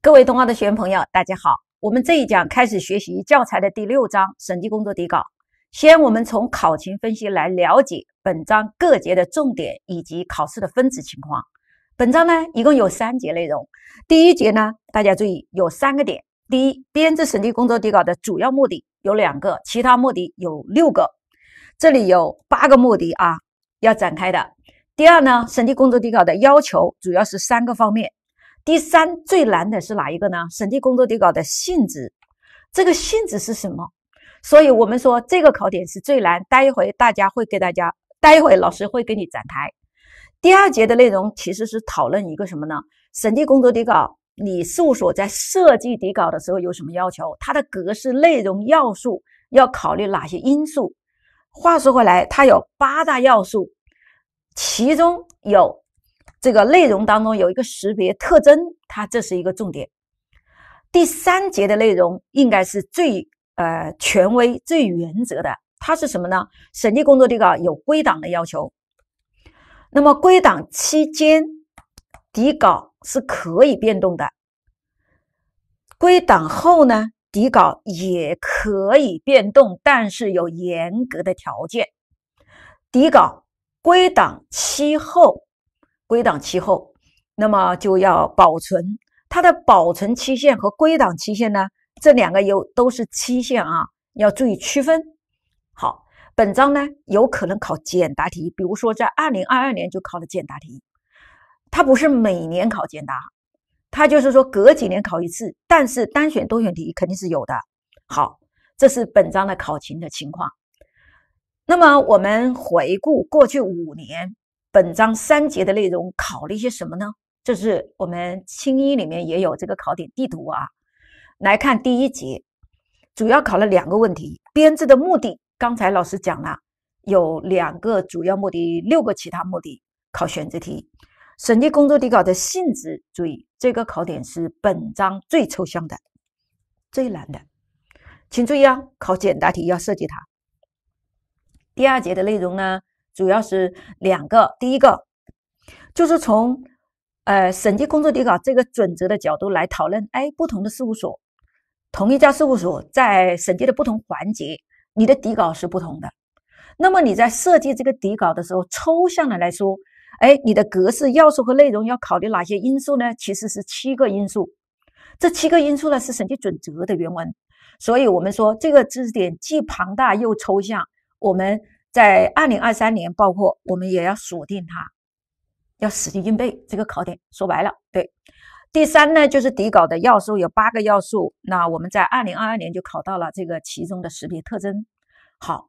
各位同奥的学员朋友，大家好！我们这一讲开始学习教材的第六章审计工作底稿。先我们从考情分析来了解本章各节的重点以及考试的分值情况。本章呢一共有三节内容。第一节呢，大家注意有三个点：第一，编制审计工作底稿的主要目的有两个，其他目的有六个，这里有八个目的啊要展开的。第二呢，审计工作底稿的要求主要是三个方面。第三最难的是哪一个呢？审计工作底稿的性质，这个性质是什么？所以我们说这个考点是最难。待一会大家会给大家，待一会老师会给你展台。第二节的内容其实是讨论一个什么呢？审计工作底稿，你事务所在设计底稿的时候有什么要求？它的格式、内容、要素要考虑哪些因素？话说回来，它有八大要素，其中有。这个内容当中有一个识别特征，它这是一个重点。第三节的内容应该是最呃权威、最原则的。它是什么呢？审计工作底稿有归档的要求。那么归档期间，底稿是可以变动的。归档后呢，底稿也可以变动，但是有严格的条件。底稿归档期后。归档期后，那么就要保存。它的保存期限和归档期限呢？这两个有都是期限啊，要注意区分。好，本章呢有可能考简答题，比如说在二零二二年就考了简答题，它不是每年考简答，它就是说隔几年考一次。但是单选、多选题肯定是有的。好，这是本章的考勤的情况。那么我们回顾过去五年。本章三节的内容考了一些什么呢？这是我们青衣里面也有这个考点地图啊。来看第一节，主要考了两个问题，编制的目的。刚才老师讲了，有两个主要目的，六个其他目的，考选择题。审计工作底稿的性质，注意这个考点是本章最抽象的、最难的，请注意啊，考简答题要设计它。第二节的内容呢？主要是两个，第一个就是从呃审计工作底稿这个准则的角度来讨论。哎，不同的事务所，同一家事务所在审计的不同环节，你的底稿是不同的。那么你在设计这个底稿的时候，抽象的来说，哎，你的格式、要素和内容要考虑哪些因素呢？其实是七个因素。这七个因素呢，是审计准则的原文。所以我们说这个知识点既庞大又抽象，我们。在二零二三年，包括我们也要锁定它，要死记硬背这个考点。说白了，对。第三呢，就是底稿的要素有八个要素，那我们在二零二二年就考到了这个其中的识别特征。好，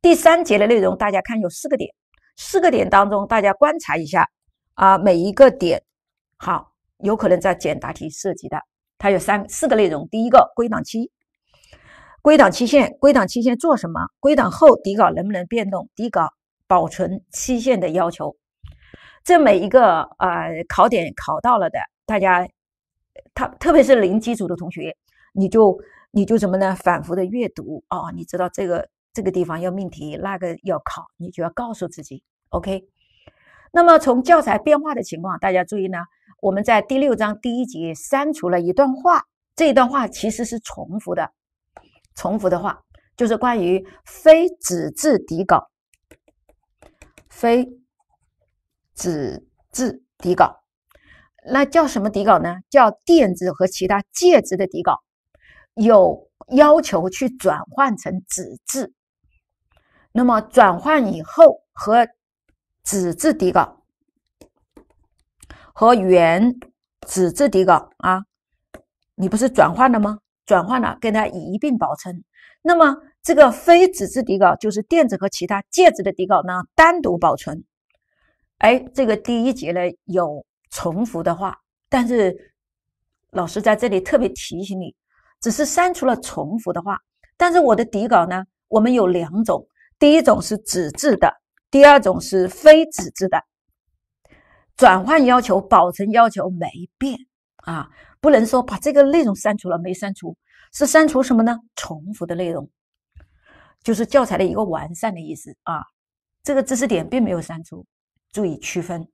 第三节的内容大家看有四个点，四个点当中大家观察一下啊，每一个点好，有可能在简答题涉及的，它有三四个内容。第一个，归档期。归档期限，归档期限做什么？归档后底稿能不能变动？底稿保存期限的要求，这每一个呃考点考到了的，大家他特别是零基础的同学，你就你就什么呢？反复的阅读哦，你知道这个这个地方要命题，那个要考，你就要告诉自己 OK。那么从教材变化的情况，大家注意呢，我们在第六章第一节删除了一段话，这一段话其实是重复的。重复的话，就是关于非纸质底稿，非纸质底稿，那叫什么底稿呢？叫电子和其他介质的底稿，有要求去转换成纸质。那么转换以后和纸质底稿和原纸质底稿啊，你不是转换了吗？转换了，跟它一并保存。那么这个非纸质底稿，就是电子和其他介质的底稿呢，单独保存。哎，这个第一节呢有重复的话，但是老师在这里特别提醒你，只是删除了重复的话。但是我的底稿呢，我们有两种，第一种是纸质的，第二种是非纸质的。转换要求、保存要求没变啊。不能说把这个内容删除了，没删除，是删除什么呢？重复的内容，就是教材的一个完善的意思啊。这个知识点并没有删除，注意区分。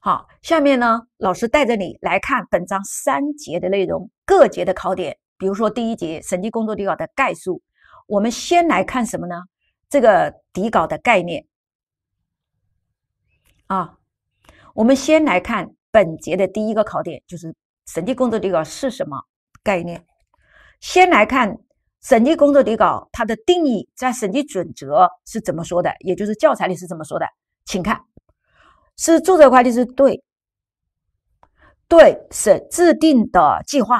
好，下面呢，老师带着你来看本章三节的内容，各节的考点。比如说第一节，审计工作底稿的概述，我们先来看什么呢？这个底稿的概念啊，我们先来看。本节的第一个考点就是审计工作底稿是什么概念？先来看审计工作底稿它的定义，在审计准则是怎么说的，也就是教材里是怎么说的，请看，是注册会计师对，对审制定的计划，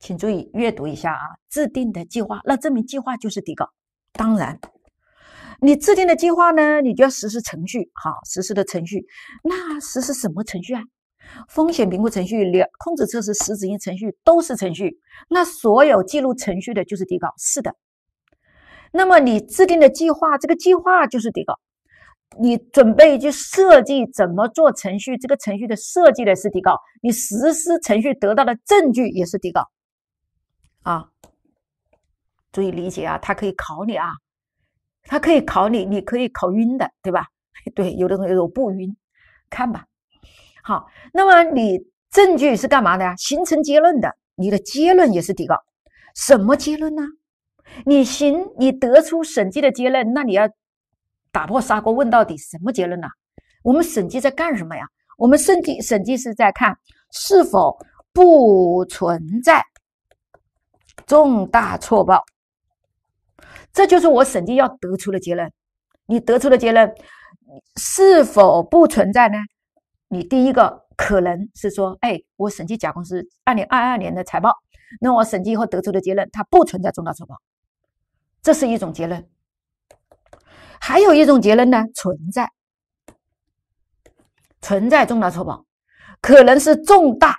请注意阅读一下啊，制定的计划，那证明计划就是底稿。当然，你制定的计划呢，你就要实施程序，好，实施的程序，那实施什么程序啊？风险评估程序两控制测试实质性程序都是程序。那所有记录程序的就是底稿，是的。那么你制定的计划，这个计划就是底稿。你准备去设计怎么做程序，这个程序的设计的是底稿。你实施程序得到的证据也是底稿。啊，注意理解啊，它可以考你啊，它可以考你，你可以考晕的，对吧？对，有的同学说不晕，看吧。好，那么你证据是干嘛的呀？形成结论的，你的结论也是底稿。什么结论呢？你行，你得出审计的结论，那你要打破砂锅问到底，什么结论呢？我们审计在干什么呀？我们审计，审计是在看是否不存在重大错报。这就是我审计要得出的结论。你得出的结论是否不存在呢？你第一个可能是说，哎，我审计甲公司二零二二年的财报，那我审计以后得出的结论，它不存在重大错报，这是一种结论。还有一种结论呢，存在，存在重大错报，可能是重大，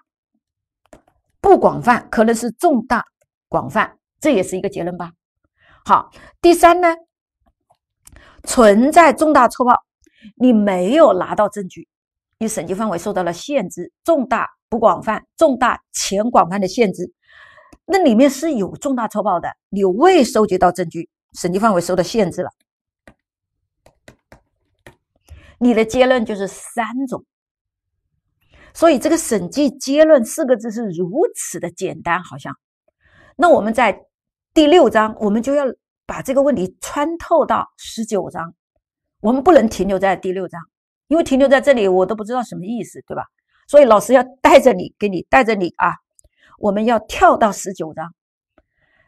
不广泛，可能是重大广泛，这也是一个结论吧。好，第三呢，存在重大错报，你没有拿到证据。审计范围受到了限制，重大不广泛，重大且广泛的限制。那里面是有重大错报的，你未收集到证据，审计范围受到限制了。你的结论就是三种。所以这个审计结论四个字是如此的简单，好像。那我们在第六章，我们就要把这个问题穿透到十九章，我们不能停留在第六章。因为停留在这里，我都不知道什么意思，对吧？所以老师要带着你，给你带着你啊！我们要跳到十九章。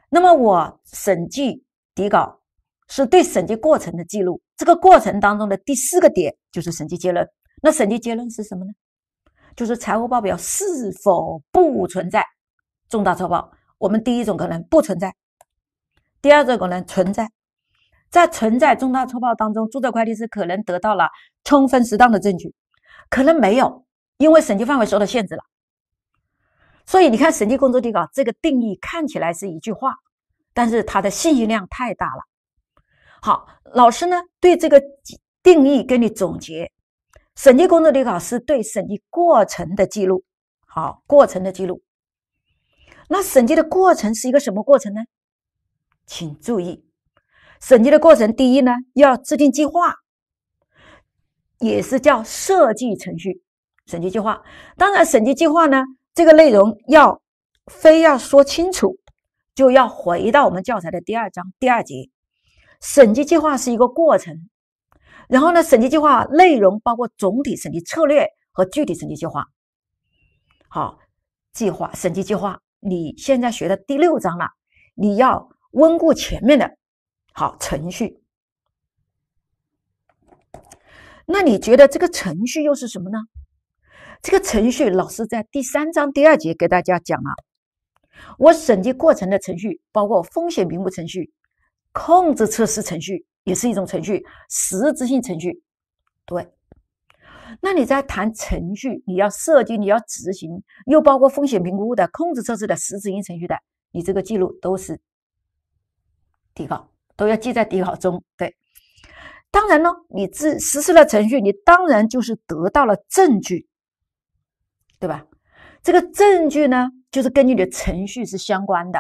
那么我审计底稿是对审计过程的记录，这个过程当中的第四个点就是审计结论。那审计结论是什么呢？就是财务报表是否不存在重大错报。我们第一种可能不存在，第二种可能存在。在存在重大错报当中，注册会计师可能得到了充分适当的证据，可能没有，因为审计范围受到限制了。所以你看，审计工作底稿这个定义看起来是一句话，但是它的信息量太大了。好，老师呢对这个定义给你总结：审计工作底稿是对审计过程的记录，好，过程的记录。那审计的过程是一个什么过程呢？请注意。审计的过程，第一呢要制定计划，也是叫设计程序，审计计划。当然，审计计划呢这个内容要非要说清楚，就要回到我们教材的第二章第二节。审计计划是一个过程，然后呢，审计计划内容包括总体审计策略和具体审计计划。好，计划审计计划，你现在学的第六章了，你要温故前面的。好程序，那你觉得这个程序又是什么呢？这个程序，老师在第三章第二节给大家讲了。我审计过程的程序，包括风险评估程序、控制测试程序，也是一种程序，实质性程序。对，那你在谈程序，你要设计，你要执行，又包括风险评估的、控制测试的、实质性程序的，你这个记录都是提高。都要记在底稿中，对。当然呢，你自实施了程序，你当然就是得到了证据，对吧？这个证据呢，就是跟你的程序是相关的。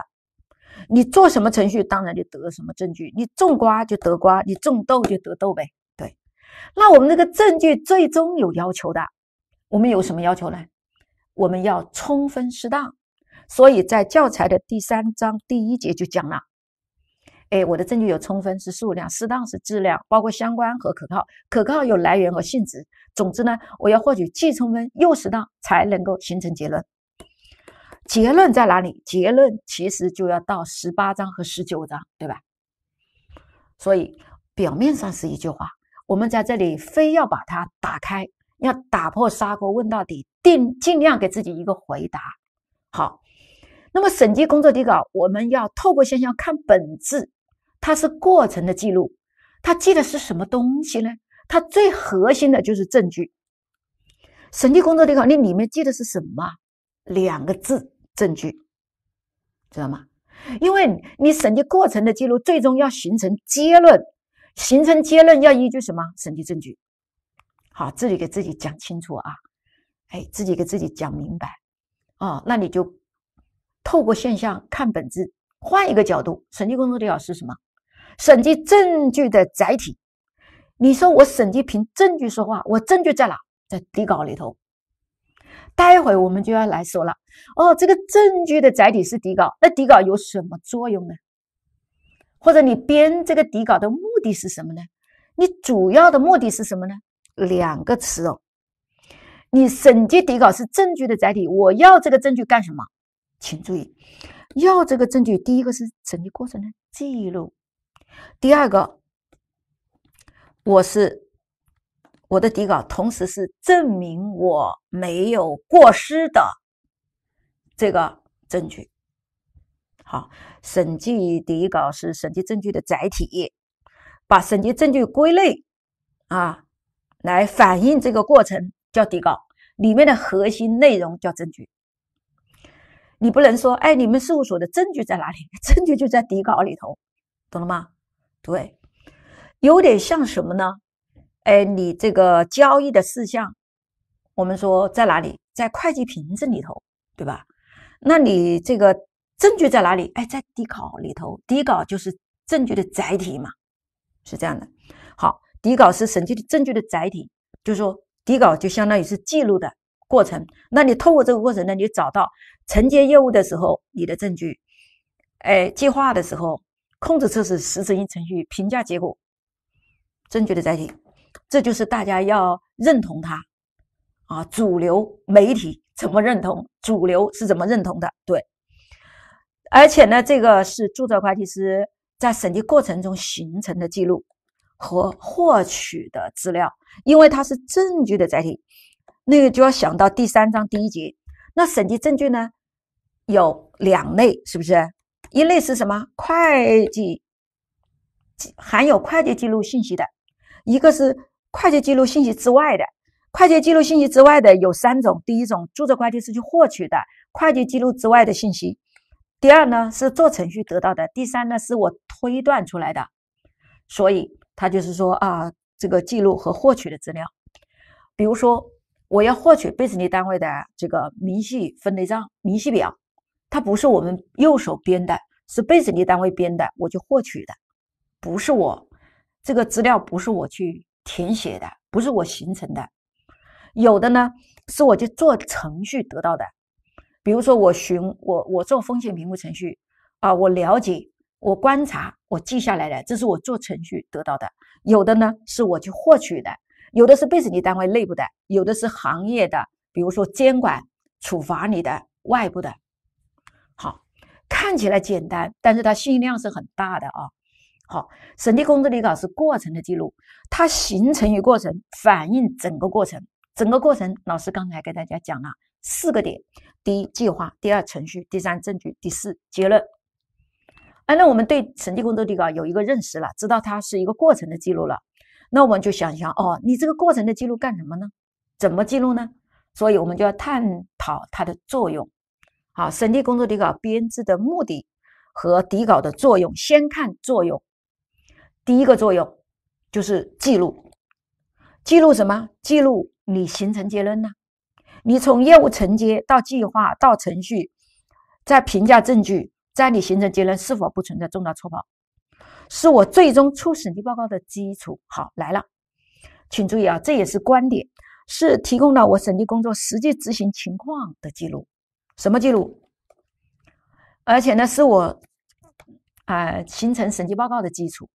你做什么程序，当然就得什么证据。你种瓜就得瓜，你种豆就得豆呗。对。那我们这个证据最终有要求的，我们有什么要求呢？我们要充分适当。所以在教材的第三章第一节就讲了。哎，我的证据有充分是数量，适当是质量，包括相关和可靠。可靠有来源和性质。总之呢，我要获取既充分又适当，才能够形成结论。结论在哪里？结论其实就要到十八章和十九章，对吧？所以表面上是一句话，我们在这里非要把它打开，要打破砂锅问到底，定尽量给自己一个回答。好，那么审计工作底稿，我们要透过现象看本质。它是过程的记录，它记的是什么东西呢？它最核心的就是证据。审计工作的考你里面记的是什么？两个字，证据，知道吗？因为你审计过程的记录最终要形成结论，形成结论要依据什么？审计证据。好，自己给自己讲清楚啊，哎，自己给自己讲明白啊，那你就透过现象看本质，换一个角度，审计工作的考是什么？审计证据的载体，你说我审计凭证据说话，我证据在哪？在底稿里头。待会我们就要来说了。哦，这个证据的载体是底稿，那底稿有什么作用呢？或者你编这个底稿的目的是什么呢？你主要的目的是什么呢？两个词哦，你审计底稿是证据的载体，我要这个证据干什么？请注意，要这个证据，第一个是审计过程的记录。第二个，我是我的底稿，同时是证明我没有过失的这个证据。好，审计底稿是审计证据的载体，把审计证据归类啊，来反映这个过程叫底稿，里面的核心内容叫证据。你不能说，哎，你们事务所的证据在哪里？证据就在底稿里头，懂了吗？对，有点像什么呢？哎，你这个交易的事项，我们说在哪里？在会计凭证里头，对吧？那你这个证据在哪里？哎，在底稿里头，底稿就是证据的载体嘛，是这样的。好，底稿是审计的证据的载体，就说底稿就相当于是记录的过程。那你透过这个过程呢，你找到承接业务的时候你的证据，哎，计划的时候。控制测试实质性程序评价结果，证据的载体，这就是大家要认同它啊。主流媒体怎么认同？主流是怎么认同的？对，而且呢，这个是注册会计师在审计过程中形成的记录和获取的资料，因为它是证据的载体，那个就要想到第三章第一节。那审计证据呢，有两类，是不是？一类是什么？会计记含有会计记录信息的，一个是会计记录信息之外的，会计记录信息之外的有三种。第一种，注册会计师去获取的会计记录之外的信息。第二呢，是做程序得到的。第三呢，是我推断出来的。所以他就是说啊，这个记录和获取的资料，比如说我要获取被审计单位的这个明细分类账明细表。它不是我们右手编的，是被审计单位编的，我去获取的，不是我这个资料不是我去填写的，不是我形成的。有的呢是我去做程序得到的，比如说我寻我我做风险评估程序啊，我了解，我观察，我记下来的，这是我做程序得到的。有的呢是我去获取的，有的是被审计单位内部的，有的是行业的，比如说监管处罚你的外部的。看起来简单，但是它信息量是很大的啊！好，审计工作底稿是过程的记录，它形成于过程，反映整个过程。整个过程，老师刚才给大家讲了四个点：第一，计划；第二，程序；第三，证据；第四，结论。哎，那我们对审计工作底稿有一个认识了，知道它是一个过程的记录了。那我们就想一想哦，你这个过程的记录干什么呢？怎么记录呢？所以我们就要探讨它的作用。好，审计工作底稿编制的目的和底稿的作用，先看作用。第一个作用就是记录，记录什么？记录你形成结论呢？你从业务承接到计划到程序，在评价证据，在你形成结论是否不存在重大错报，是我最终出审计报告的基础。好，来了，请注意啊，这也是观点，是提供了我审计工作实际执行情况的记录。什么记录？而且呢，是我，啊，形成审计报告的基础。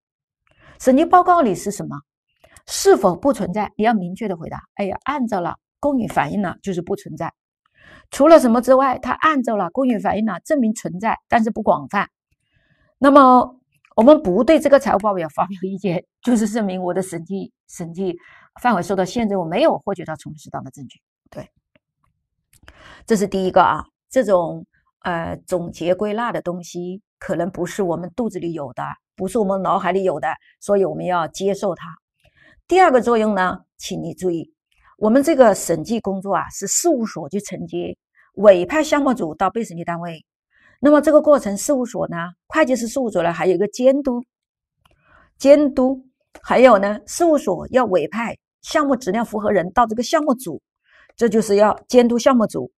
审计报告里是什么？是否不存在？你要明确的回答。哎呀，按照了公允反应了，就是不存在。除了什么之外，他按照了公允反应了，证明存在，但是不广泛。那么，我们不对这个财务报表发表意见，就是证明我的审计审计范围受到限制，我没有获取到充分适当的证据。对。这是第一个啊，这种呃总结归纳的东西，可能不是我们肚子里有的，不是我们脑海里有的，所以我们要接受它。第二个作用呢，请你注意，我们这个审计工作啊，是事务所去承接，委派项目组到被审计单位，那么这个过程，事务所呢，会计师事务所呢，还有一个监督，监督，还有呢，事务所要委派项目质量符合人到这个项目组。这就是要监督项目组，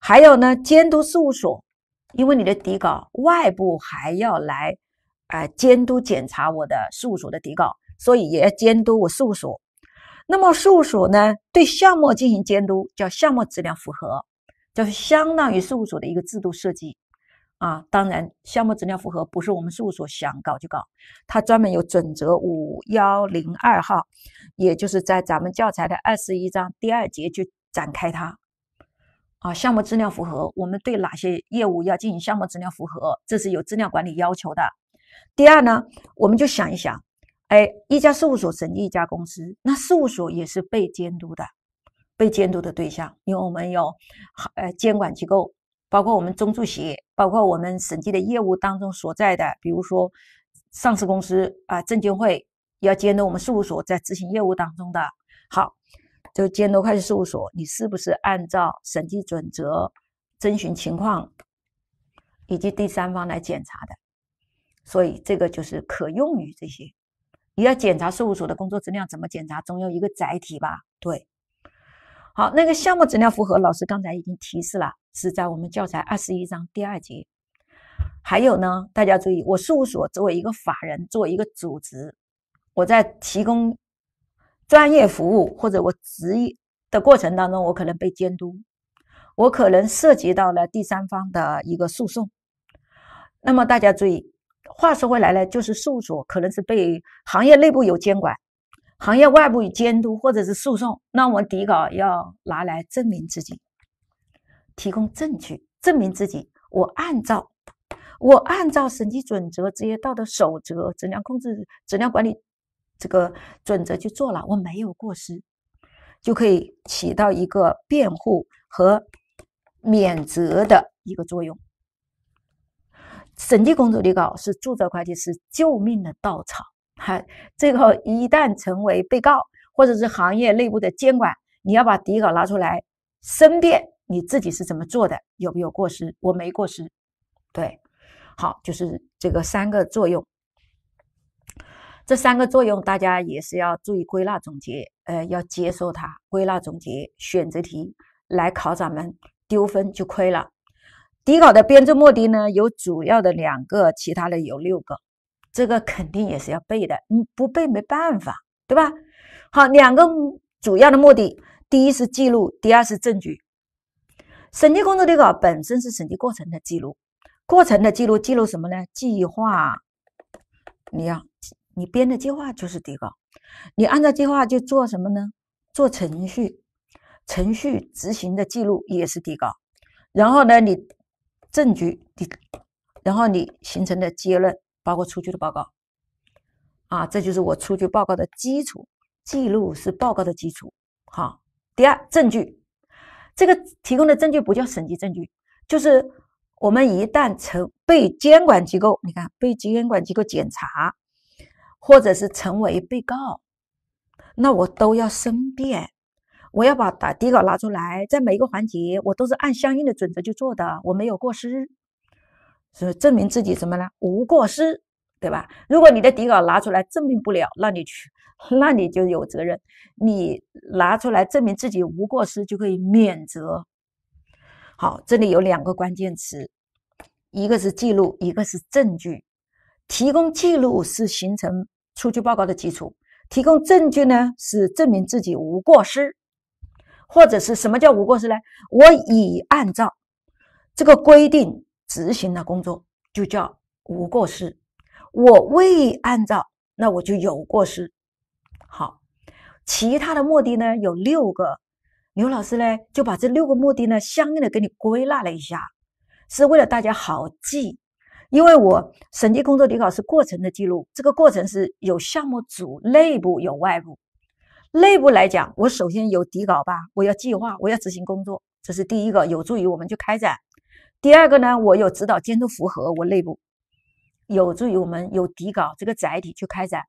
还有呢，监督事务所，因为你的底稿外部还要来，啊监督检查我的事务所的底稿，所以也要监督我事务所。那么事务所呢，对项目进行监督，叫项目质量符合，就是相当于事务所的一个制度设计啊。当然，项目质量符合不是我们事务所想搞就搞，它专门有准则五幺零二号，也就是在咱们教材的二十一章第二节就。展开它，啊，项目资料符合，我们对哪些业务要进行项目资料符合，这是有资料管理要求的。第二呢，我们就想一想，哎，一家事务所审计一家公司，那事务所也是被监督的，被监督的对象，因为我们有呃监管机构，包括我们中注协，包括我们审计的业务当中所在的，比如说上市公司啊，证监会要监督我们事务所在执行业务当中的。好。就监督会计事务所，你是不是按照审计准则、征询情况以及第三方来检查的？所以这个就是可用于这些。你要检查事务所的工作质量，怎么检查？总有一个载体吧？对。好，那个项目质量符合，老师刚才已经提示了，是在我们教材二十一章第二节。还有呢，大家注意，我事务所作为一个法人，作为一个组织，我在提供。专业服务或者我职业的过程当中，我可能被监督，我可能涉及到了第三方的一个诉讼。那么大家注意，话说回来呢，就是事务所可能是被行业内部有监管，行业外部有监督或者是诉讼。那我底稿要拿来证明自己，提供证据证明自己，我按照我按照审计准则、职业道德守则、质量控制、质量管理。这个准则去做了，我没有过失，就可以起到一个辩护和免责的一个作用。审计工作底稿是注册会计师救命的稻草，还这个一旦成为被告或者是行业内部的监管，你要把底稿拿出来申辩你自己是怎么做的，有没有过失？我没过失，对，好，就是这个三个作用。这三个作用，大家也是要注意归纳总结，呃，要接受它，归纳总结，选择题来考咱们，丢分就亏了。底稿的编制目的呢，有主要的两个，其他的有六个，这个肯定也是要背的，你不背没办法，对吧？好，两个主要的目的，第一是记录，第二是证据。审计工作底稿本身是审计过程的记录，过程的记录记录什么呢？计划，你要。你编的计划就是底稿，你按照计划就做什么呢？做程序，程序执行的记录也是底稿。然后呢，你证据底，然后你形成的结论，包括出具的报告，啊，这就是我出具报告的基础，记录是报告的基础。好，第二证据，这个提供的证据不叫审计证据，就是我们一旦成被监管机构，你看被监管机构检查。或者是成为被告，那我都要申辩，我要把打底稿拿出来，在每一个环节我都是按相应的准则去做的，我没有过失，所以证明自己什么呢？无过失，对吧？如果你的底稿拿出来证明不了，那你去，那你就有责任。你拿出来证明自己无过失，就可以免责。好，这里有两个关键词，一个是记录，一个是证据。提供记录是形成。出具报告的基础，提供证据呢是证明自己无过失，或者是什么叫无过失呢？我已按照这个规定执行了工作，就叫无过失。我未按照，那我就有过失。好，其他的目的呢有六个，刘老师呢就把这六个目的呢相应的给你归纳了一下，是为了大家好记。因为我审计工作底稿是过程的记录，这个过程是有项目组内部有外部。内部来讲，我首先有底稿吧，我要计划，我要执行工作，这是第一个，有助于我们去开展。第二个呢，我有指导监督符合，我内部有助于我们有底稿这个载体去开展。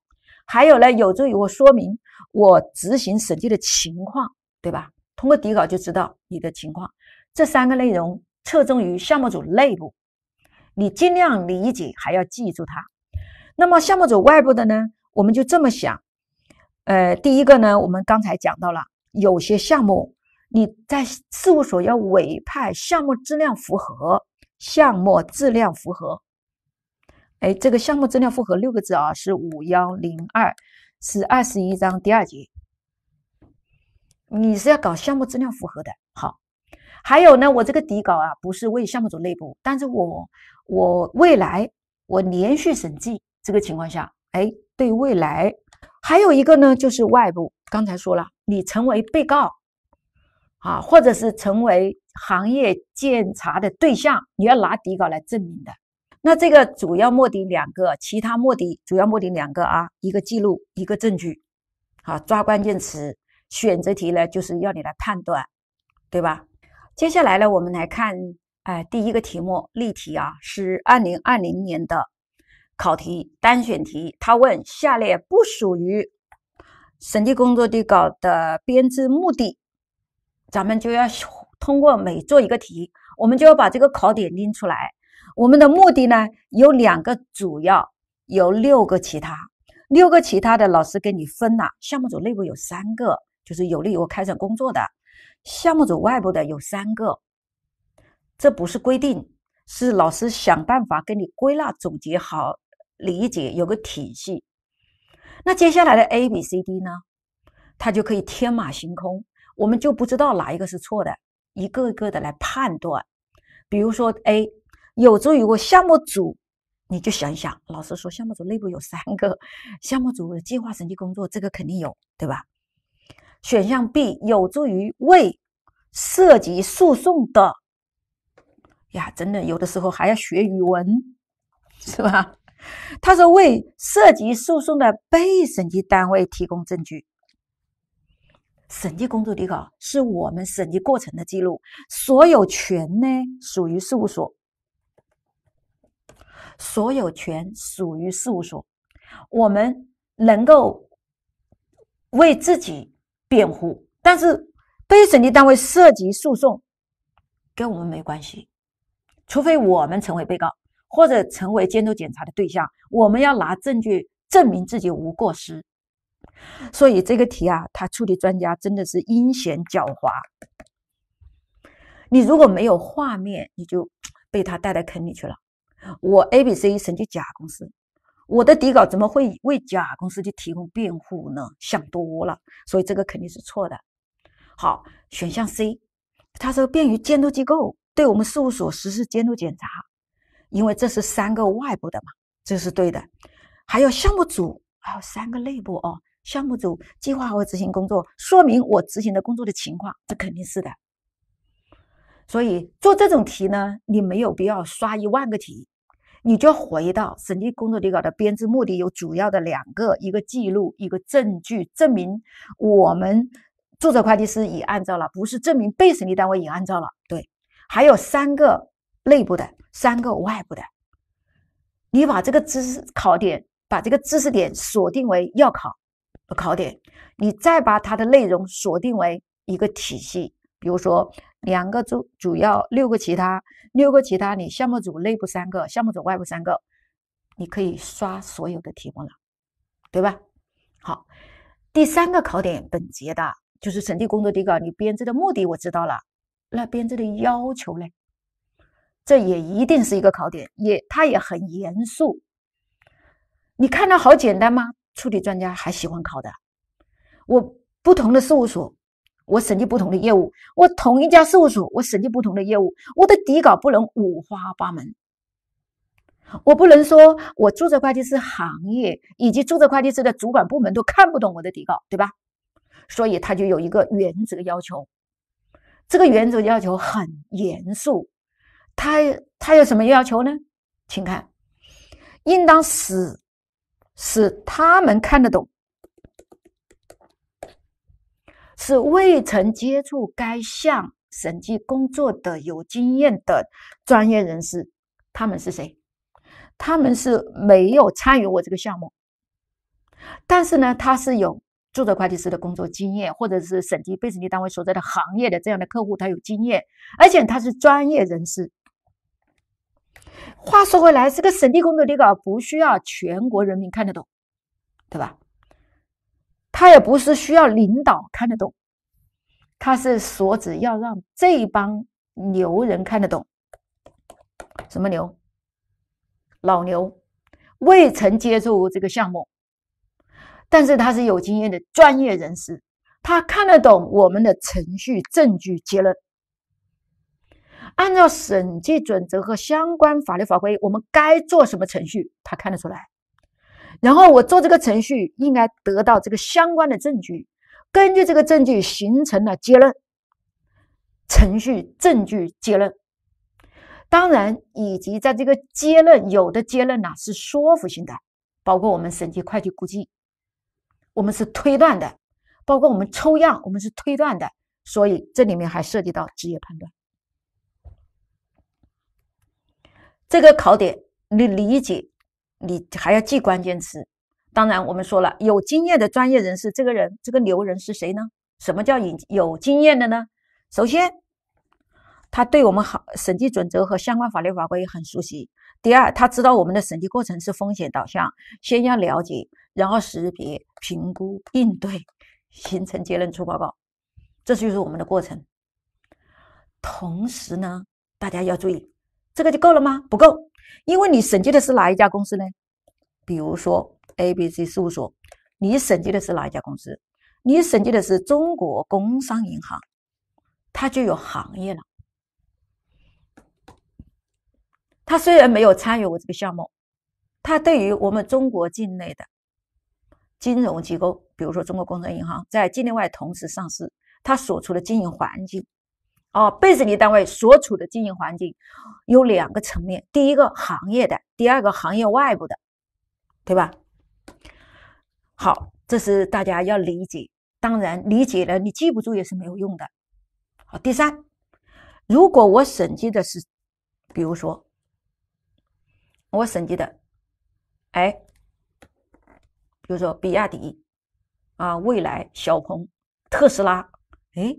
还有呢，有助于我说明我执行审计的情况，对吧？通过底稿就知道你的情况。这三个内容侧重于项目组内部。你尽量理解，还要记住它。那么项目组外部的呢？我们就这么想。呃，第一个呢，我们刚才讲到了，有些项目你在事务所要委派，项目质量符合，项目质量符合。哎，这个项目质量符合六个字啊，是五幺零二，是二十一章第二节。你是要搞项目质量符合的。好，还有呢，我这个底稿啊，不是为项目组内部，但是我。我未来，我连续审计这个情况下，哎，对未来还有一个呢，就是外部刚才说了，你成为被告啊，或者是成为行业检查的对象，你要拿底稿来证明的。那这个主要目的两个，其他目的主要目的两个啊，一个记录，一个证据。好，抓关键词，选择题呢，就是要你来判断，对吧？接下来呢，我们来看。哎，第一个题目例题啊，是二零二零年的考题，单选题。他问下列不属于审计工作底稿的编制目的，咱们就要通过每做一个题，我们就要把这个考点拎出来。我们的目的呢，有两个主要，有六个其他，六个其他的老师给你分了。项目组内部有三个，就是有利于开展工作的；项目组外部的有三个。这不是规定，是老师想办法跟你归纳总结好理解，有个体系。那接下来的 A、B、C、D 呢？它就可以天马行空，我们就不知道哪一个是错的，一个一个的来判断。比如说 A 有助于我项目组，你就想一想，老师说项目组内部有三个项目组的计划审计工作，这个肯定有，对吧？选项 B 有助于为涉及诉讼的。呀，真的，有的时候还要学语文，是吧？他说为涉及诉讼的被审计单位提供证据，审计工作底稿是我们审计过程的记录，所有权呢属于事务所，所有权属于事务所，我们能够为自己辩护，但是被审计单位涉及诉讼，跟我们没关系。除非我们成为被告，或者成为监督检查的对象，我们要拿证据证明自己无过失。所以这个题啊，他出题专家真的是阴险狡猾。你如果没有画面，你就被他带到坑里去了。我 A、B、C 审计甲公司，我的底稿怎么会为甲公司去提供辩护呢？想多了，所以这个肯定是错的。好，选项 C，他说便于监督机构。对我们事务所实施监督检查，因为这是三个外部的嘛，这是对的。还有项目组，还有三个内部哦。项目组计划和执行工作，说明我执行的工作的情况，这肯定是的。所以做这种题呢，你没有必要刷一万个题，你就回到审计工作底稿的编制目的有主要的两个：一个记录，一个证据，证明我们注册会计师已按照了，不是证明被审计单位已按照了，对。还有三个内部的，三个外部的。你把这个知识考点，把这个知识点锁定为要考考点，你再把它的内容锁定为一个体系，比如说两个主主要，六个其他，六个其他。你项目组内部三个，项目组外部三个，你可以刷所有的题目了，对吧？好，第三个考点本节的就是审计工作底稿，你编制的目的我知道了。那编制的要求呢？这也一定是一个考点，也它也很严肃。你看到好简单吗？处理专家还喜欢考的。我不同的事务所，我审计不同的业务；我同一家事务所，我审计不同的业务。我的底稿不能五花八门，我不能说我注册会计师行业以及注册会计师的主管部门都看不懂我的底稿，对吧？所以他就有一个原则要求。这个原则要求很严肃，他他有什么要求呢？请看，应当使使他们看得懂，是未曾接触该项审计工作的有经验的专业人士。他们是谁？他们是没有参与过这个项目，但是呢，他是有。注册会计师的工作经验，或者是审计被审计单位所在的行业的这样的客户，他有经验，而且他是专业人士。话说回来，这个审计工作这个不需要全国人民看得懂，对吧？他也不是需要领导看得懂，他是所指要让这帮牛人看得懂。什么牛？老牛未曾接触这个项目。但是他是有经验的专业人士，他看得懂我们的程序、证据、结论。按照审计准则和相关法律法规，我们该做什么程序，他看得出来。然后我做这个程序，应该得到这个相关的证据，根据这个证据形成了结论。程序、证据、结论，当然以及在这个结论，有的结论呢是说服性的，包括我们审计、会计估计。我们是推断的，包括我们抽样，我们是推断的，所以这里面还涉及到职业判断。这个考点你理解，你还要记关键词。当然，我们说了，有经验的专业人士，这个人这个牛人是谁呢？什么叫有有经验的呢？首先，他对我们好审计准则和相关法律法规很熟悉；第二，他知道我们的审计过程是风险导向，先要了解。然后识别、评估、应对，形成结论、出报告，这就是我们的过程。同时呢，大家要注意，这个就够了吗？不够，因为你审计的是哪一家公司呢？比如说 ABC 事务所，你审计的是哪一家公司？你审计的是中国工商银行，它就有行业了。他虽然没有参与我这个项目，他对于我们中国境内的。金融机构，比如说中国工商银行，在境内外同时上市，它所处的经营环境，哦，被审计单位所处的经营环境有两个层面：，第一个行业的，第二个行业外部的，对吧？好，这是大家要理解。当然，理解了你记不住也是没有用的。好，第三，如果我审计的是，比如说，我审计的，哎。比如说，比亚迪、啊，蔚来、小鹏、特斯拉，哎，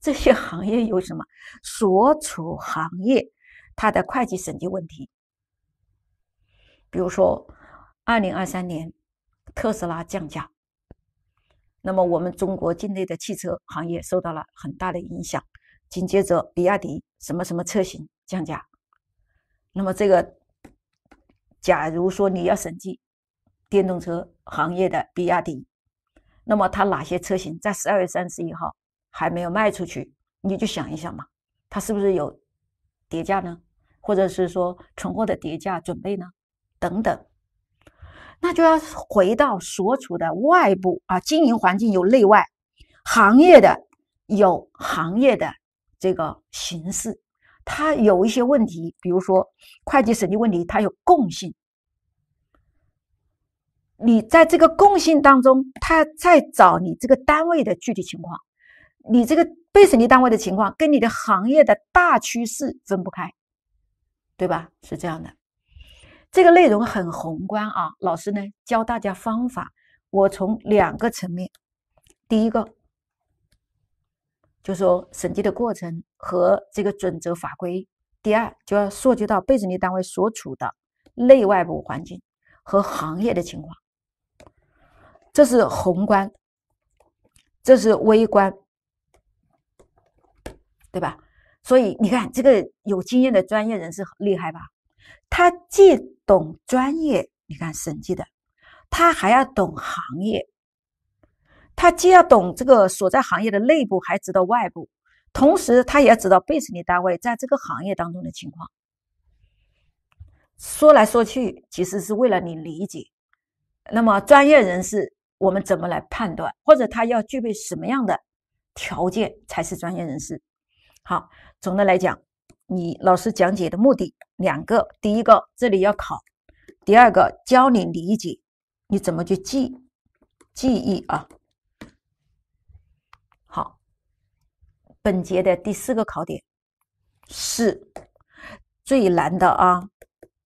这些行业有什么？所处行业，它的会计审计问题。比如说，二零二三年特斯拉降价，那么我们中国境内的汽车行业受到了很大的影响。紧接着，比亚迪什么什么车型降价，那么这个，假如说你要审计电动车。行业的比亚迪，那么它哪些车型在十二月三十一号还没有卖出去？你就想一想嘛，它是不是有叠价呢？或者是说存货的叠价准备呢？等等，那就要回到所处的外部啊，经营环境有内外，行业的有行业的这个形式，它有一些问题，比如说会计审计问题，它有共性。你在这个共性当中，他在找你这个单位的具体情况，你这个被审计单位的情况跟你的行业的大趋势分不开，对吧？是这样的，这个内容很宏观啊。老师呢教大家方法，我从两个层面：第一个就是说审计的过程和这个准则法规；第二就要涉及到被审计单位所处的内外部环境和行业的情况。这是宏观，这是微观，对吧？所以你看，这个有经验的专业人士厉害吧？他既懂专业，你看审计的，他还要懂行业，他既要懂这个所在行业的内部，还知道外部，同时他也要知道被审计单位在这个行业当中的情况。说来说去，其实是为了你理解。那么，专业人士。我们怎么来判断，或者他要具备什么样的条件才是专业人士？好，总的来讲，你老师讲解的目的两个：第一个这里要考，第二个教你理解，你怎么去记记忆啊？好，本节的第四个考点是最难的啊！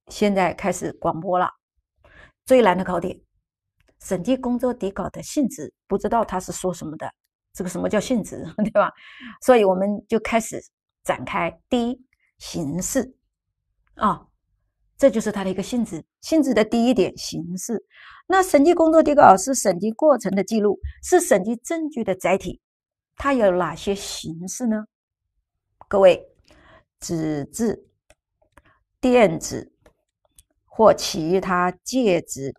现在开始广播了，最难的考点。审计工作底稿的性质，不知道他是说什么的，这个什么叫性质，对吧？所以我们就开始展开。第一，形式，啊，这就是它的一个性质。性质的第一点，形式。那审计工作底稿是审计过程的记录，是审计证据的载体。它有哪些形式呢？各位，纸质、电子或其他介质。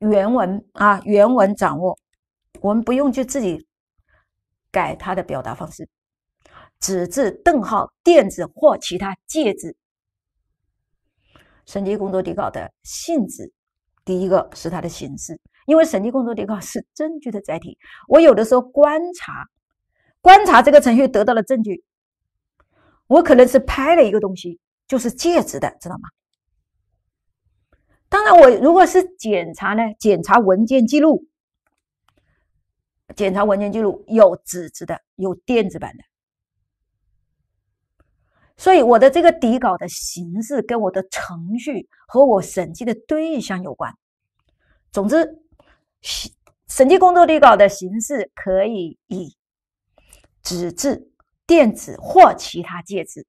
原文啊，原文掌握，我们不用就自己改它的表达方式。纸质、顿号、电子或其他介质，审计工作底稿的性质，第一个是它的形式，因为审计工作底稿是证据的载体。我有的时候观察，观察这个程序得到的证据，我可能是拍了一个东西，就是介质的，知道吗？当然，我如果是检查呢？检查文件记录，检查文件记录有纸质的，有电子版的。所以我的这个底稿的形式跟我的程序和我审计的对象有关。总之，审计工作底稿的形式可以以纸质、电子或其他介质。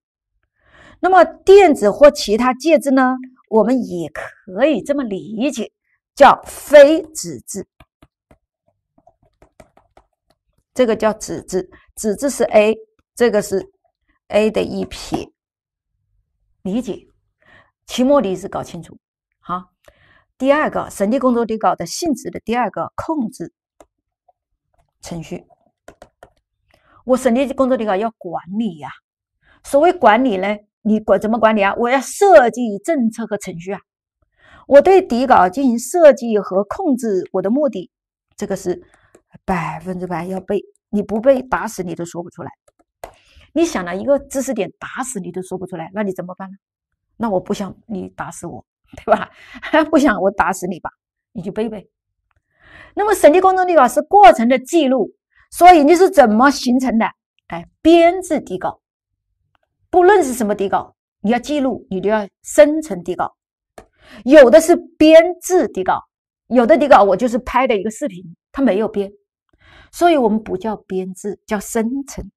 那么电子或其他介质呢？我们也可以这么理解，叫非纸质，这个叫纸质，纸质是 A，这个是 A 的一撇，理解，期末你只搞清楚好。第二个，审计工作底稿的性质的第二个控制程序，我审计工作底稿要管理呀，所谓管理呢？你管怎么管理啊？我要设计政策和程序啊！我对底稿进行设计和控制，我的目的，这个是百分之百要背，你不背打死你都说不出来。你想了一个知识点，打死你都说不出来，那你怎么办呢？那我不想你打死我，对吧？不想我打死你吧，你就背背。那么审计工作底稿是过程的记录，所以你是怎么形成的？哎，编制底稿。不论是什么底稿，你要记录，你就要生成底稿。有的是编制底稿，有的底稿我就是拍的一个视频，它没有编，所以我们不叫编制，叫生成，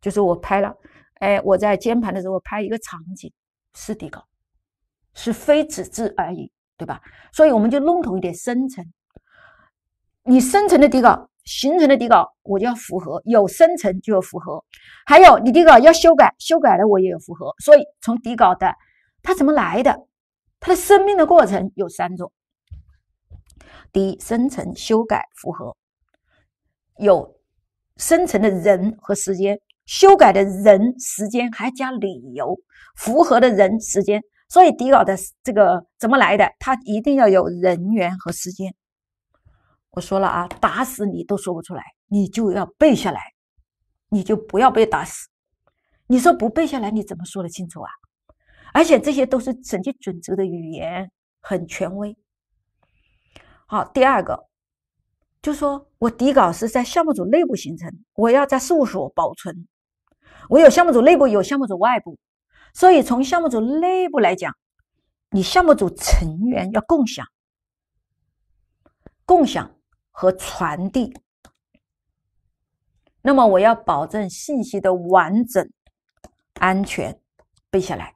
就是我拍了，哎，我在监盘的时候拍一个场景，是底稿，是非纸质而已，对吧？所以我们就笼统一点，生成。你生成的底稿。形成的底稿我就要符合，有生成就要符合，还有你底稿要修改，修改的我也有符合，所以从底稿的它怎么来的，它的生命的过程有三种：第一，生成、修改、符合；有生成的人和时间，修改的人时间还加理由，符合的人时间，所以底稿的这个怎么来的，它一定要有人员和时间。我说了啊，打死你都说不出来，你就要背下来，你就不要被打死。你说不背下来，你怎么说得清楚啊？而且这些都是审计准则的语言，很权威。好，第二个，就说我底稿是在项目组内部形成，我要在事务所保存。我有项目组内部，有项目组外部，所以从项目组内部来讲，你项目组成员要共享，共享。和传递，那么我要保证信息的完整、安全，背下来。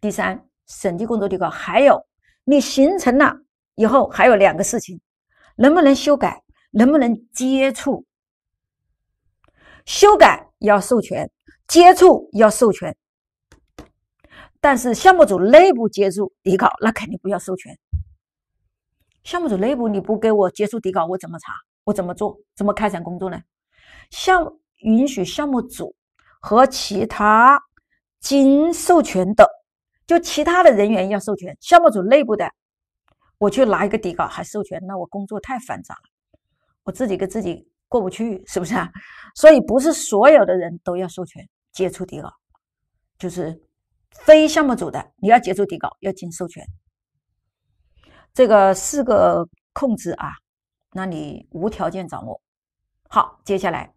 第三，审计工作底稿还有你形成了以后，还有两个事情：能不能修改？能不能接触？修改要授权，接触要授权。但是项目组内部接触底稿，那肯定不要授权。项目组内部，你不给我接触底稿，我怎么查？我怎么做？怎么开展工作呢？项目允许项目组和其他经授权的，就其他的人员要授权。项目组内部的，我去拿一个底稿还授权，那我工作太繁杂了，我自己跟自己过不去，是不是啊？所以不是所有的人都要授权接触底稿，就是非项目组的，你要接触底稿要经授权。这个四个控制啊，那你无条件掌握好。接下来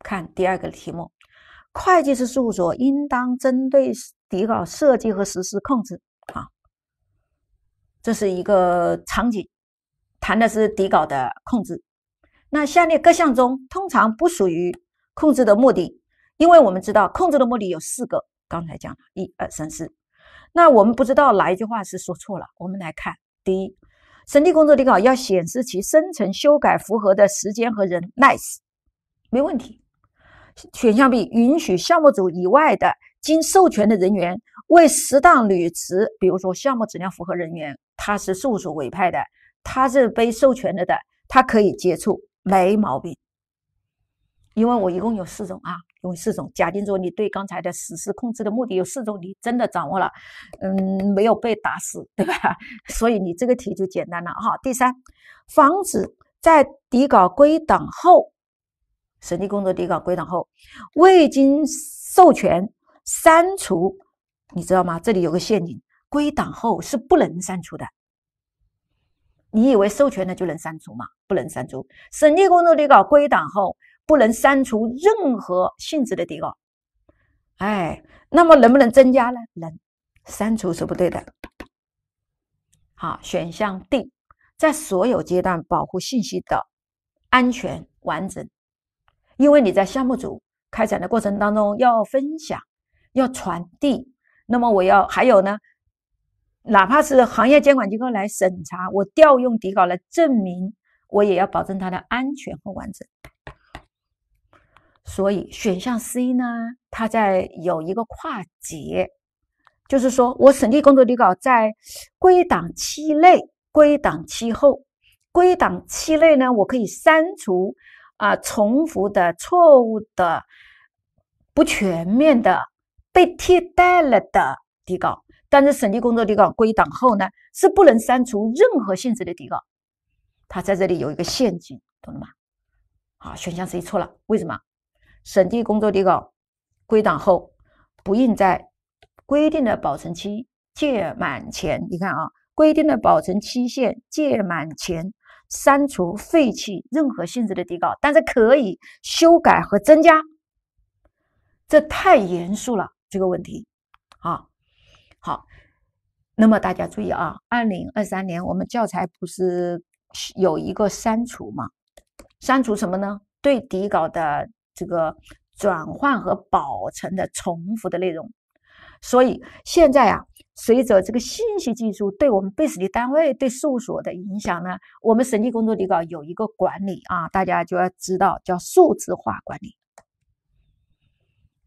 看第二个题目：，会计师事务所应当针对底稿设计和实施控制啊，这是一个场景，谈的是底稿的控制。那下列各项中，通常不属于控制的目的，因为我们知道控制的目的有四个，刚才讲了一二三四。那我们不知道哪一句话是说错了，我们来看。第一，审计工作底稿要显示其生成、修改、符合的时间和人。Nice，没问题。选项 B 允许项目组以外的经授权的人员为适当履职，比如说项目质量符合人员，他是事务所委派的，他是被授权了的，他可以接触，没毛病。因为我一共有四种啊，有四种。假定说你对刚才的实施控制的目的有四种，你真的掌握了，嗯，没有被打死，对吧？所以你这个题就简单了哈。第三，防止在底稿归档后，审计工作底稿归档后未经授权删除，你知道吗？这里有个陷阱，归档后是不能删除的。你以为授权了就能删除吗？不能删除。审计工作底稿归档后。不能删除任何性质的底稿，哎，那么能不能增加呢？能，删除是不对的。好，选项 D，在所有阶段保护信息的安全完整，因为你在项目组开展的过程当中要分享、要传递，那么我要还有呢，哪怕是行业监管机构来审查，我调用底稿来证明，我也要保证它的安全和完整。所以选项 C 呢，它在有一个跨节，就是说我审计工作底稿在归档期内、归档期后、归档期内呢，我可以删除啊重复的、错误的、不全面的、被替代了的底稿；但是审计工作底稿归档后呢，是不能删除任何性质的底稿。它在这里有一个陷阱，懂了吗？好，选项 C 错了，为什么？审计工作底稿归档后，不应在规定的保存期届满前，你看啊，规定的保存期限届满前删除、废弃任何性质的底稿，但是可以修改和增加。这太严肃了，这个问题，啊，好，那么大家注意啊，二零二三年我们教材不是有一个删除吗？删除什么呢？对底稿的。这个转换和保存的重复的内容，所以现在啊，随着这个信息技术对我们被审计单位对事务所的影响呢，我们审计工作底稿有一个管理啊，大家就要知道叫数字化管理。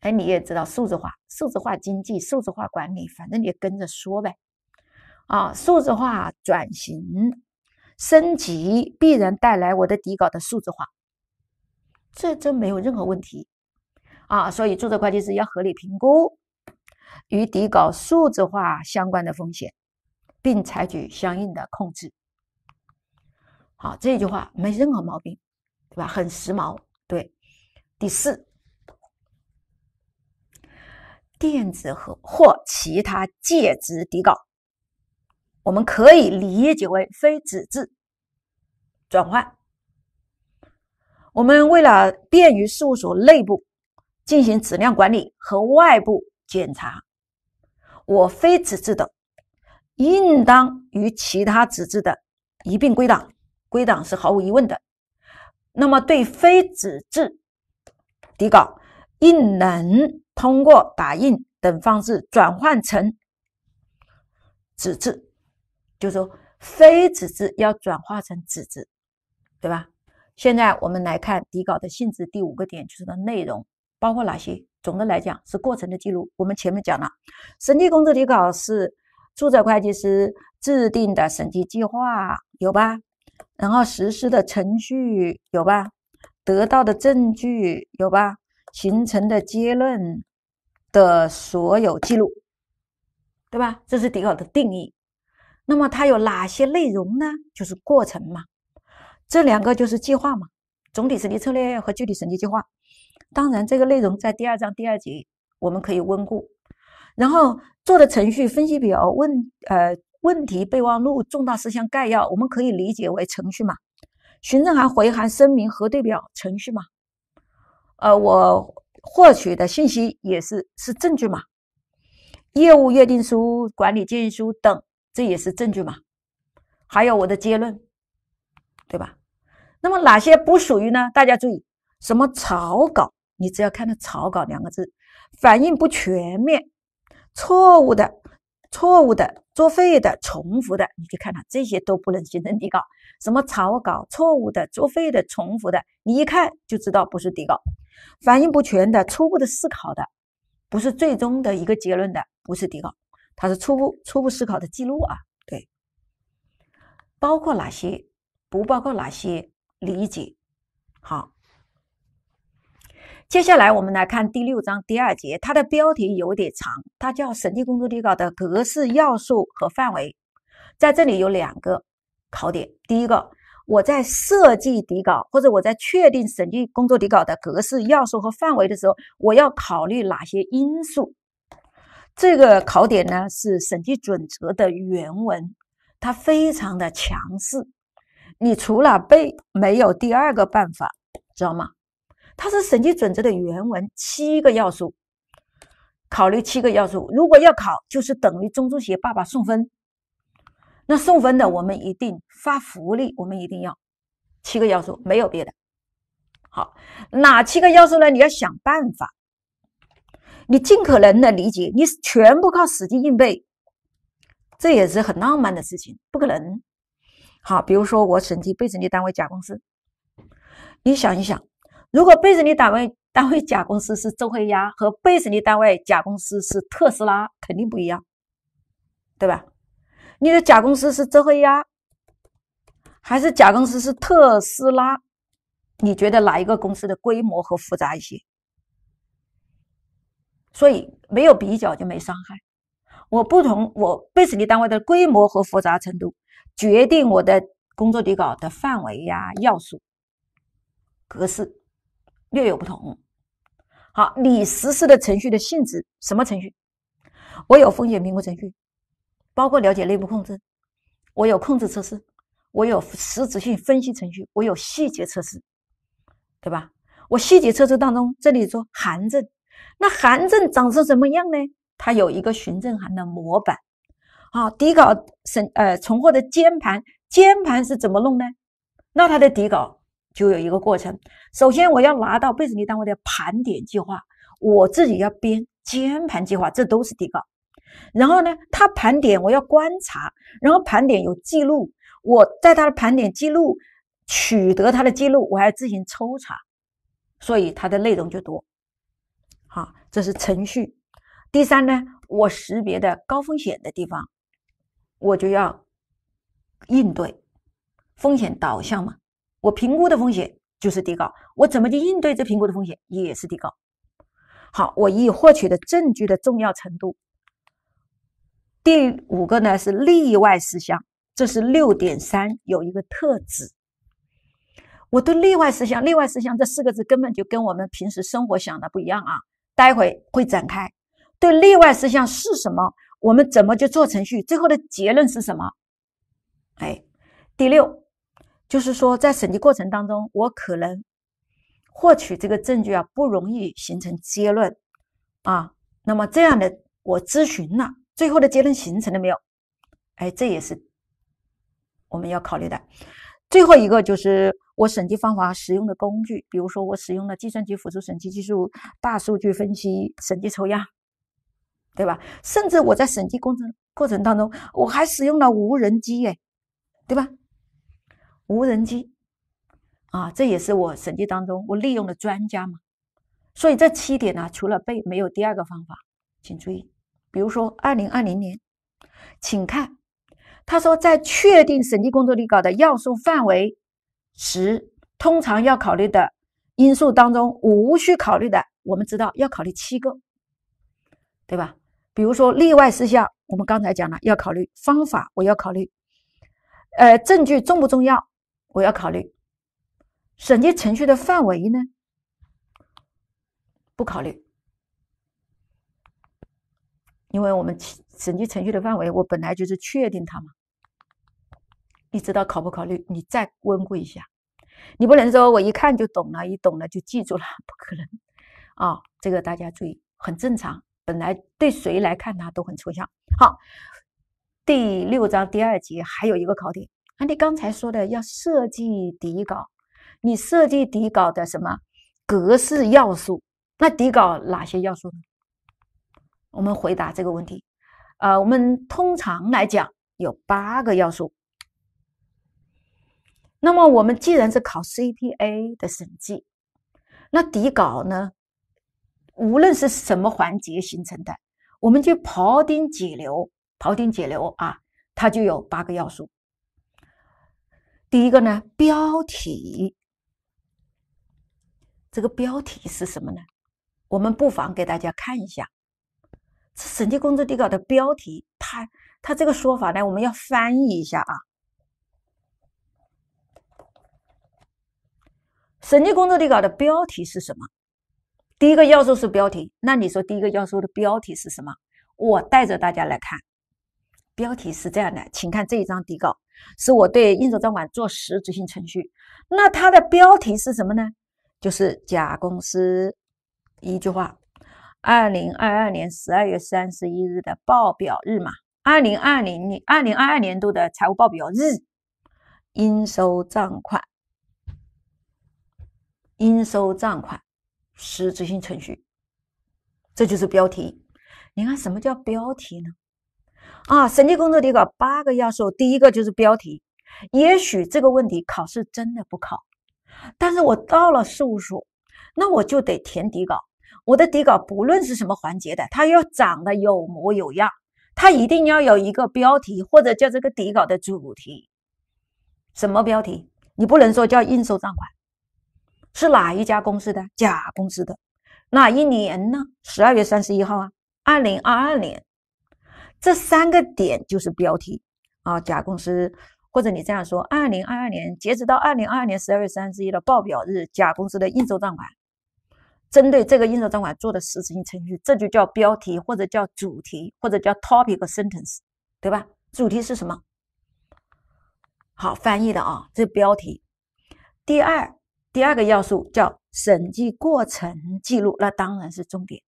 哎，你也知道数字化、数字化经济、数字化管理，反正你跟着说呗。啊，数字化转型升级必然带来我的底稿的数字化。这真没有任何问题，啊，所以注册会计师要合理评估与底稿数字化相关的风险，并采取相应的控制。好，这句话没任何毛病，对吧？很时髦，对。第四，电子和或其他介质底稿，我们可以理解为非纸质转换。我们为了便于事务所内部进行质量管理和外部检查，我非纸质的应当与其他纸质的一并归档，归档是毫无疑问的。那么，对非纸质底稿，应能通过打印等方式转换成纸质，就是说，非纸质要转化成纸质，对吧？现在我们来看底稿的性质，第五个点就是的内容包括哪些？总的来讲是过程的记录。我们前面讲了，审计工作底稿是注册会计师制定的审计计划有吧？然后实施的程序有吧？得到的证据有吧？形成的结论的所有记录，对吧？这是底稿的定义。那么它有哪些内容呢？就是过程嘛。这两个就是计划嘛，总体审计策略和具体审计计划。当然，这个内容在第二章第二节我们可以温故。然后做的程序分析表、问呃问题备忘录、重大事项概要，我们可以理解为程序嘛。询证函回函声明核对表程序嘛。呃，我获取的信息也是是证据嘛。业务约定书、管理建议书等，这也是证据嘛。还有我的结论，对吧？那么哪些不属于呢？大家注意，什么草稿？你只要看到“草稿”两个字，反应不全面、错误的、错误的、作废的、重复的，你去看它，这些都不能形成底稿。什么草稿？错误的、作废的、重复的，你一看就知道不是底稿。反应不全的、初步的思考的，不是最终的一个结论的，不是底稿，它是初步初步思考的记录啊。对，包括哪些？不包括哪些？理解好，接下来我们来看第六章第二节，它的标题有点长，它叫“审计工作底稿的格式要素和范围”。在这里有两个考点，第一个，我在设计底稿或者我在确定审计工作底稿的格式要素和范围的时候，我要考虑哪些因素？这个考点呢是审计准则的原文，它非常的强势。你除了背，没有第二个办法，知道吗？它是审计准则的原文，七个要素，考虑七个要素。如果要考，就是等于中中协爸爸送分。那送分的，我们一定发福利，我们一定要。七个要素，没有别的。好，哪七个要素呢？你要想办法，你尽可能的理解，你全部靠死记硬背，这也是很浪漫的事情，不可能。好，比如说我审计被审计单位甲公司，你想一想，如果被审计单位单位甲公司是周黑鸭，和被审计单位甲公司是特斯拉，肯定不一样，对吧？你的甲公司是周黑鸭，还是甲公司是特斯拉？你觉得哪一个公司的规模和复杂一些？所以没有比较就没伤害。我不同我被审计单位的规模和复杂程度。决定我的工作底稿的范围呀、要素、格式略有不同。好，你实施的程序的性质什么程序？我有风险评估程序，包括了解内部控制；我有控制测试，我有实质性分析程序，我有细节测试，对吧？我细节测试当中，这里说函证，那函证长成什么样呢？它有一个询证函的模板。啊，底稿审呃存货的监盘，监盘是怎么弄呢？那它的底稿就有一个过程。首先，我要拿到被审计单位的盘点计划，我自己要编监盘计划，这都是底稿。然后呢，他盘点我要观察，然后盘点有记录，我在他的盘点记录取得他的记录，我还要自行抽查，所以它的内容就多。好，这是程序。第三呢，我识别的高风险的地方。我就要应对风险导向嘛，我评估的风险就是提高，我怎么去应对这评估的风险也是提高。好，我已获取的证据的重要程度。第五个呢是例外事项，这是六点三有一个特指。我对例外事项，例外事项这四个字根本就跟我们平时生活想的不一样啊，待会会展开。对例外事项是什么？我们怎么去做程序？最后的结论是什么？哎，第六就是说，在审计过程当中，我可能获取这个证据啊，不容易形成结论啊。那么这样的，我咨询了，最后的结论形成了没有？哎，这也是我们要考虑的。最后一个就是我审计方法使用的工具，比如说我使用了计算机辅助审计技术、大数据分析、审计抽样。对吧？甚至我在审计过程过程当中，我还使用了无人机，哎，对吧？无人机啊，这也是我审计当中我利用的专家嘛。所以这七点呢，除了背，没有第二个方法，请注意。比如说二零二零年，请看，他说在确定审计工作底稿的要素范围时，通常要考虑的因素当中，无需考虑的，我们知道要考虑七个，对吧？比如说例外事项，我们刚才讲了，要考虑方法，我要考虑，呃，证据重不重要，我要考虑，审计程序的范围呢，不考虑，因为我们审计程序的范围，我本来就是确定它嘛，你知道考不考虑？你再温故一下，你不能说我一看就懂了，一懂了就记住了，不可能啊，这个大家注意，很正常。本来对谁来看它都很抽象。好，第六章第二节还有一个考点。那你刚才说的要设计底稿，你设计底稿的什么格式要素？那底稿哪些要素？呢？我们回答这个问题。啊，我们通常来讲有八个要素。那么我们既然是考 CPA 的审计，那底稿呢？无论是什么环节形成的，我们就庖丁解牛，庖丁解牛啊，它就有八个要素。第一个呢，标题。这个标题是什么呢？我们不妨给大家看一下，这审计工作底稿的标题，它它这个说法呢，我们要翻译一下啊。审计工作底稿的标题是什么？第一个要素是标题，那你说第一个要素的标题是什么？我带着大家来看，标题是这样的，请看这一张底稿，是我对应收账款做实质性程序，那它的标题是什么呢？就是甲公司一句话，二零二二年十二月三十一日的报表日嘛，二零二零年二零二二年度的财务报表日，应收账款，应收账款。实执行程序，这就是标题。你看，什么叫标题呢？啊，审计工作底稿八个要素，第一个就是标题。也许这个问题考试真的不考，但是我到了事务所，那我就得填底稿。我的底稿不论是什么环节的，它要长得有模有样，它一定要有一个标题，或者叫这个底稿的主题。什么标题？你不能说叫应收账款。是哪一家公司的？甲公司的，哪一年呢？十二月三十一号啊，二零二二年。这三个点就是标题啊。甲公司，或者你这样说：二零二二年截止到二零二二年十二月三十一的报表日，甲公司的应收账款，针对这个应收账款做的实质性程序，这就叫标题，或者叫主题，或者叫 topic sentence，对吧？主题是什么？好，翻译的啊，这标题。第二。第二个要素叫审计过程记录，那当然是重点。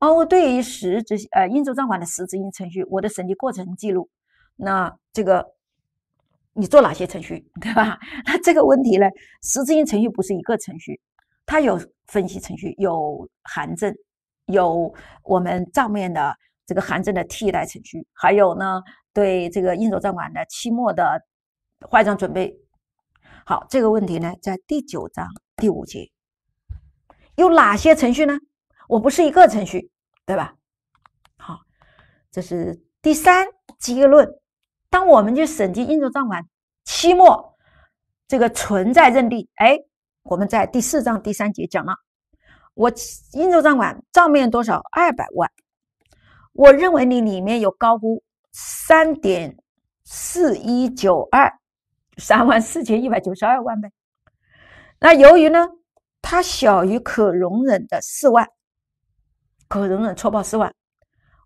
哦，对于实质性呃应收账款的实质性程序，我的审计过程记录，那这个你做哪些程序，对吧？那这个问题呢，实质性程序不是一个程序，它有分析程序，有函证，有我们账面的这个函证的替代程序，还有呢对这个应收账款的期末的坏账准备。好，这个问题呢，在第九章第五节有哪些程序呢？我不是一个程序，对吧？好，这是第三结论。当我们去审计应收账款期末这个存在认定，哎，我们在第四章第三节讲了，我应收账款账面多少二百万，我认为你里面有高估三点四一九二。三万四千一百九十二万呗。那由于呢，它小于可容忍的四万，可容忍错报四万，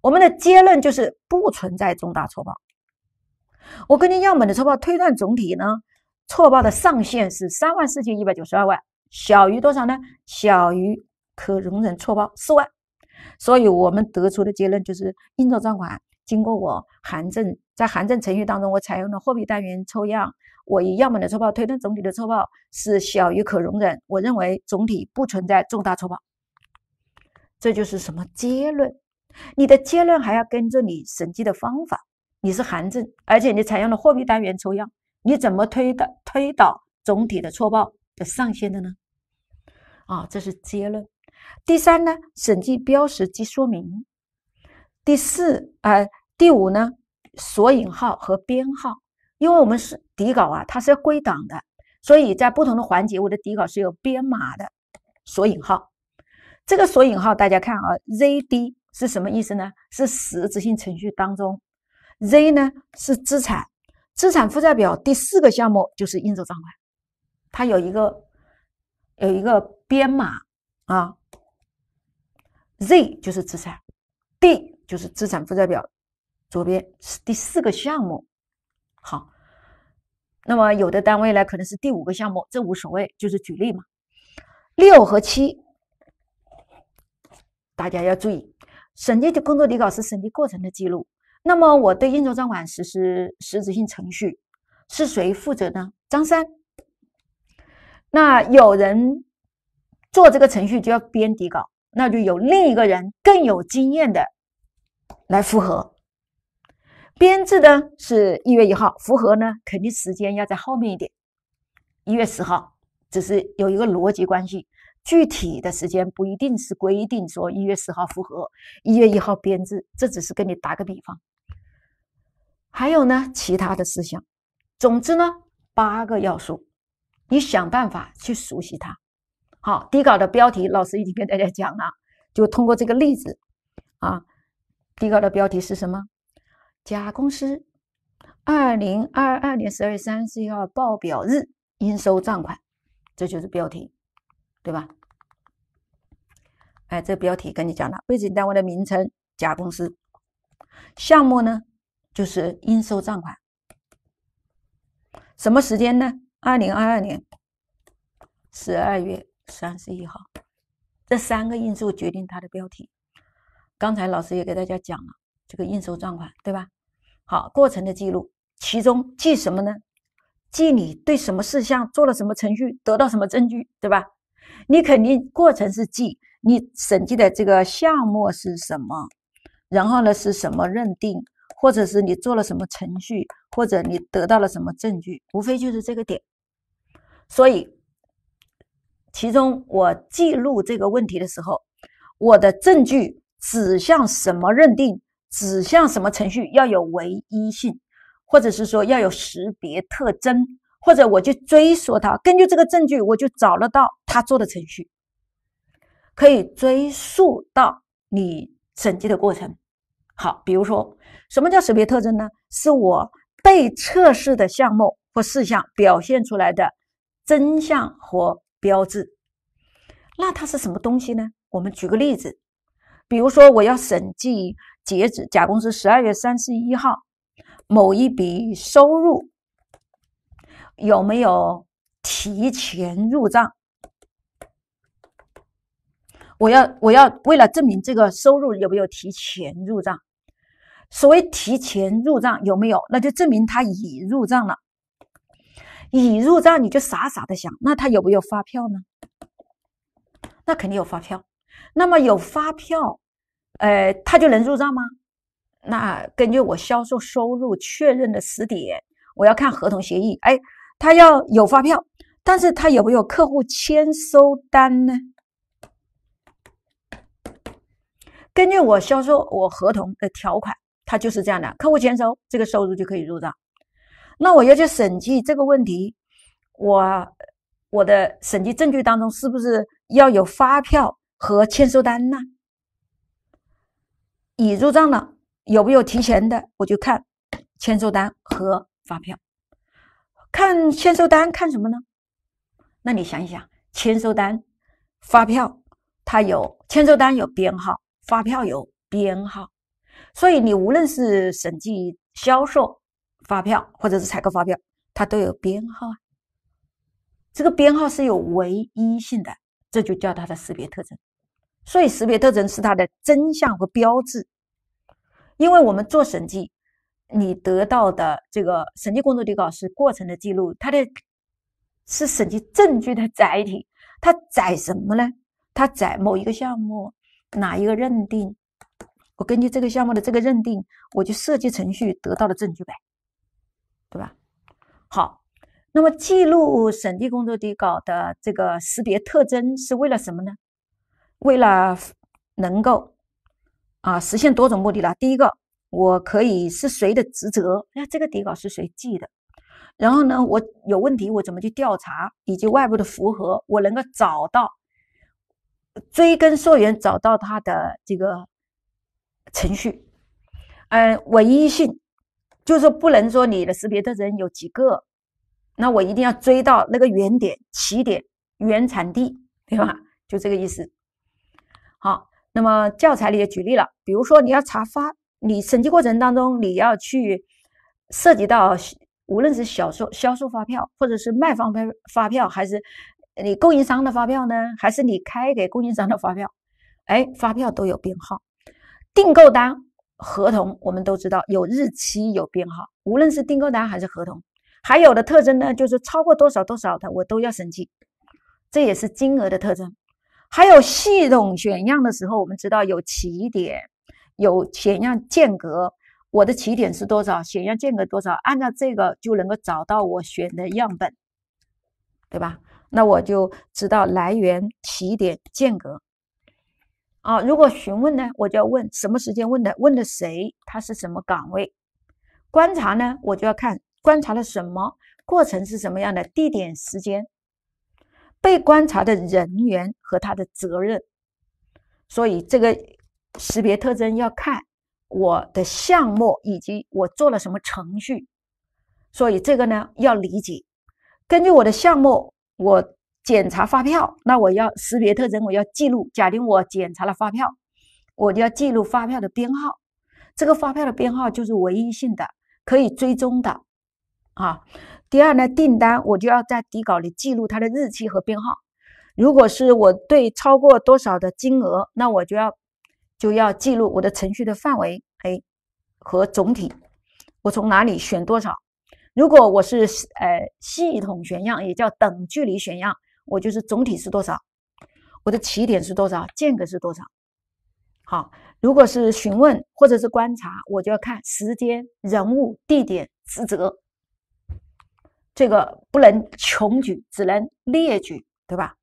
我们的结论就是不存在重大错报。我根据样本的错报推断总体呢，错报的上限是三万四千一百九十二万，小于多少呢？小于可容忍错报四万，所以我们得出的结论就是应收账款经过我函证，在函证程序当中，我采用了货币单元抽样。我以样本的错报推断总体的错报是小于可容忍，我认为总体不存在重大错报。这就是什么结论？你的结论还要跟着你审计的方法。你是函证，而且你采用了货币单元抽样，你怎么推的推导总体的错报的上限的呢？啊，这是结论。第三呢，审计标识及说明。第四啊，第五呢，索引号和编号。因为我们是底稿啊，它是要归档的，所以在不同的环节，我的底稿是有编码的。索引号，这个索引号大家看啊，ZD 是什么意思呢？是实质性程序当中，Z 呢是资产，资产负债表第四个项目就是应收账款，它有一个有一个编码啊，Z 就是资产，D 就是资产负债表左边是第四个项目。好，那么有的单位呢，可能是第五个项目，这无所谓，就是举例嘛。六和七，大家要注意，审计的工作底稿是审计过程的记录。那么我对应收账款实施实质性程序，是谁负责呢？张三。那有人做这个程序就要编底稿，那就有另一个人更有经验的来复核。编制呢是一月一号，复核呢肯定时间要在后面一点，一月十号，只是有一个逻辑关系，具体的时间不一定是规定说一月十号复核，一月一号编制，这只是跟你打个比方。还有呢，其他的事项，总之呢，八个要素，你想办法去熟悉它。好，底稿的标题老师已经跟大家讲了，就通过这个例子啊，底稿的标题是什么？甲公司二零二二年十二月三十一号报表日应收账款，这就是标题，对吧？哎，这标题跟你讲了，背景单位的名称甲公司，项目呢就是应收账款，什么时间呢？二零二二年十二月三十一号，这三个因素决定它的标题。刚才老师也给大家讲了。这个应收账款对吧？好，过程的记录，其中记什么呢？记你对什么事项做了什么程序，得到什么证据，对吧？你肯定过程是记你审计的这个项目是什么，然后呢是什么认定，或者是你做了什么程序，或者你得到了什么证据，无非就是这个点。所以，其中我记录这个问题的时候，我的证据指向什么认定？指向什么程序要有唯一性，或者是说要有识别特征，或者我就追溯它，根据这个证据，我就找得到他做的程序，可以追溯到你审计的过程。好，比如说，什么叫识别特征呢？是我被测试的项目或事项表现出来的真相和标志。那它是什么东西呢？我们举个例子，比如说我要审计。截止甲公司十二月三十一号，某一笔收入有没有提前入账？我要我要为了证明这个收入有没有提前入账，所谓提前入账有没有？那就证明他已入账了。已入账，你就傻傻的想，那他有没有发票呢？那肯定有发票。那么有发票。呃，他就能入账吗？那根据我销售收入确认的时点，我要看合同协议。哎，他要有发票，但是他有没有客户签收单呢？根据我销售我合同的条款，它就是这样的，客户签收，这个收入就可以入账。那我要去审计这个问题，我我的审计证据当中是不是要有发票和签收单呢？已入账了，有没有提前的？我就看签收单和发票。看签收单看什么呢？那你想一想，签收单、发票，它有签收单有编号，发票有编号，所以你无论是审计销售发票，或者是采购发票，它都有编号啊。这个编号是有唯一性的，这就叫它的识别特征。所以，识别特征是它的真相和标志。因为我们做审计，你得到的这个审计工作底稿是过程的记录，它的，是审计证据的载体。它载什么呢？它载某一个项目哪一个认定，我根据这个项目的这个认定，我就设计程序得到的证据呗，对吧？好，那么记录审计工作底稿的这个识别特征是为了什么呢？为了能够啊实现多种目的了，第一个我可以是谁的职责？那这个底稿是谁记的？然后呢，我有问题，我怎么去调查以及外部的符合，我能够找到、追根溯源，找到它的这个程序。嗯，唯一性就是说，不能说你的识别的人有几个，那我一定要追到那个原点、起点、原产地，对吧？就这个意思。好，那么教材里也举例了，比如说你要查发，你审计过程当中你要去涉及到，无论是销售销售发票，或者是卖方发发票，还是你供应商的发票呢，还是你开给供应商的发票，哎，发票都有编号，订购单、合同，我们都知道有日期、有编号，无论是订购单还是合同，还有的特征呢，就是超过多少多少的我都要审计，这也是金额的特征。还有系统选样的时候，我们知道有起点，有选样间隔。我的起点是多少？选样间隔多少？按照这个就能够找到我选的样本，对吧？那我就知道来源、起点、间隔。啊，如果询问呢，我就要问什么时间问的？问的谁？他是什么岗位？观察呢，我就要看观察了什么过程是什么样的？地点、时间。被观察的人员和他的责任，所以这个识别特征要看我的项目以及我做了什么程序。所以这个呢要理解，根据我的项目，我检查发票，那我要识别特征，我要记录。假定我检查了发票，我就要记录发票的编号。这个发票的编号就是唯一性的，可以追踪的啊。第二呢，订单我就要在底稿里记录它的日期和编号。如果是我对超过多少的金额，那我就要就要记录我的程序的范围。哎，和总体，我从哪里选多少？如果我是呃系统选样，也叫等距离选样，我就是总体是多少，我的起点是多少，间隔是多少？好，如果是询问或者是观察，我就要看时间、人物、地点、职责。这个不能穷举，只能列举，对吧？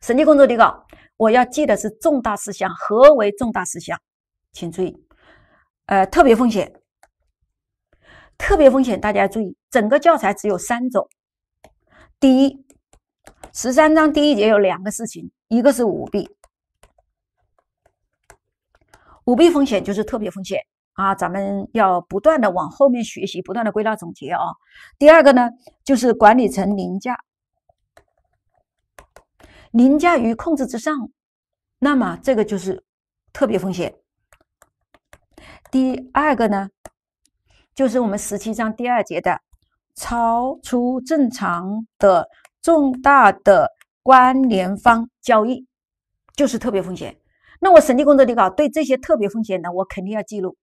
审计工作底稿，我要记的是重大事项。何为重大事项？请注意，呃，特别风险。特别风险大家注意，整个教材只有三种。第一，十三章第一节有两个事情，一个是舞弊，舞弊风险就是特别风险。啊，咱们要不断的往后面学习，不断的归纳总结啊。第二个呢，就是管理层凌驾，凌驾于控制之上，那么这个就是特别风险。第二个呢，就是我们十七章第二节的超出正常的重大的关联方交易，就是特别风险。那我审计工作底稿对这些特别风险呢，我肯定要记录。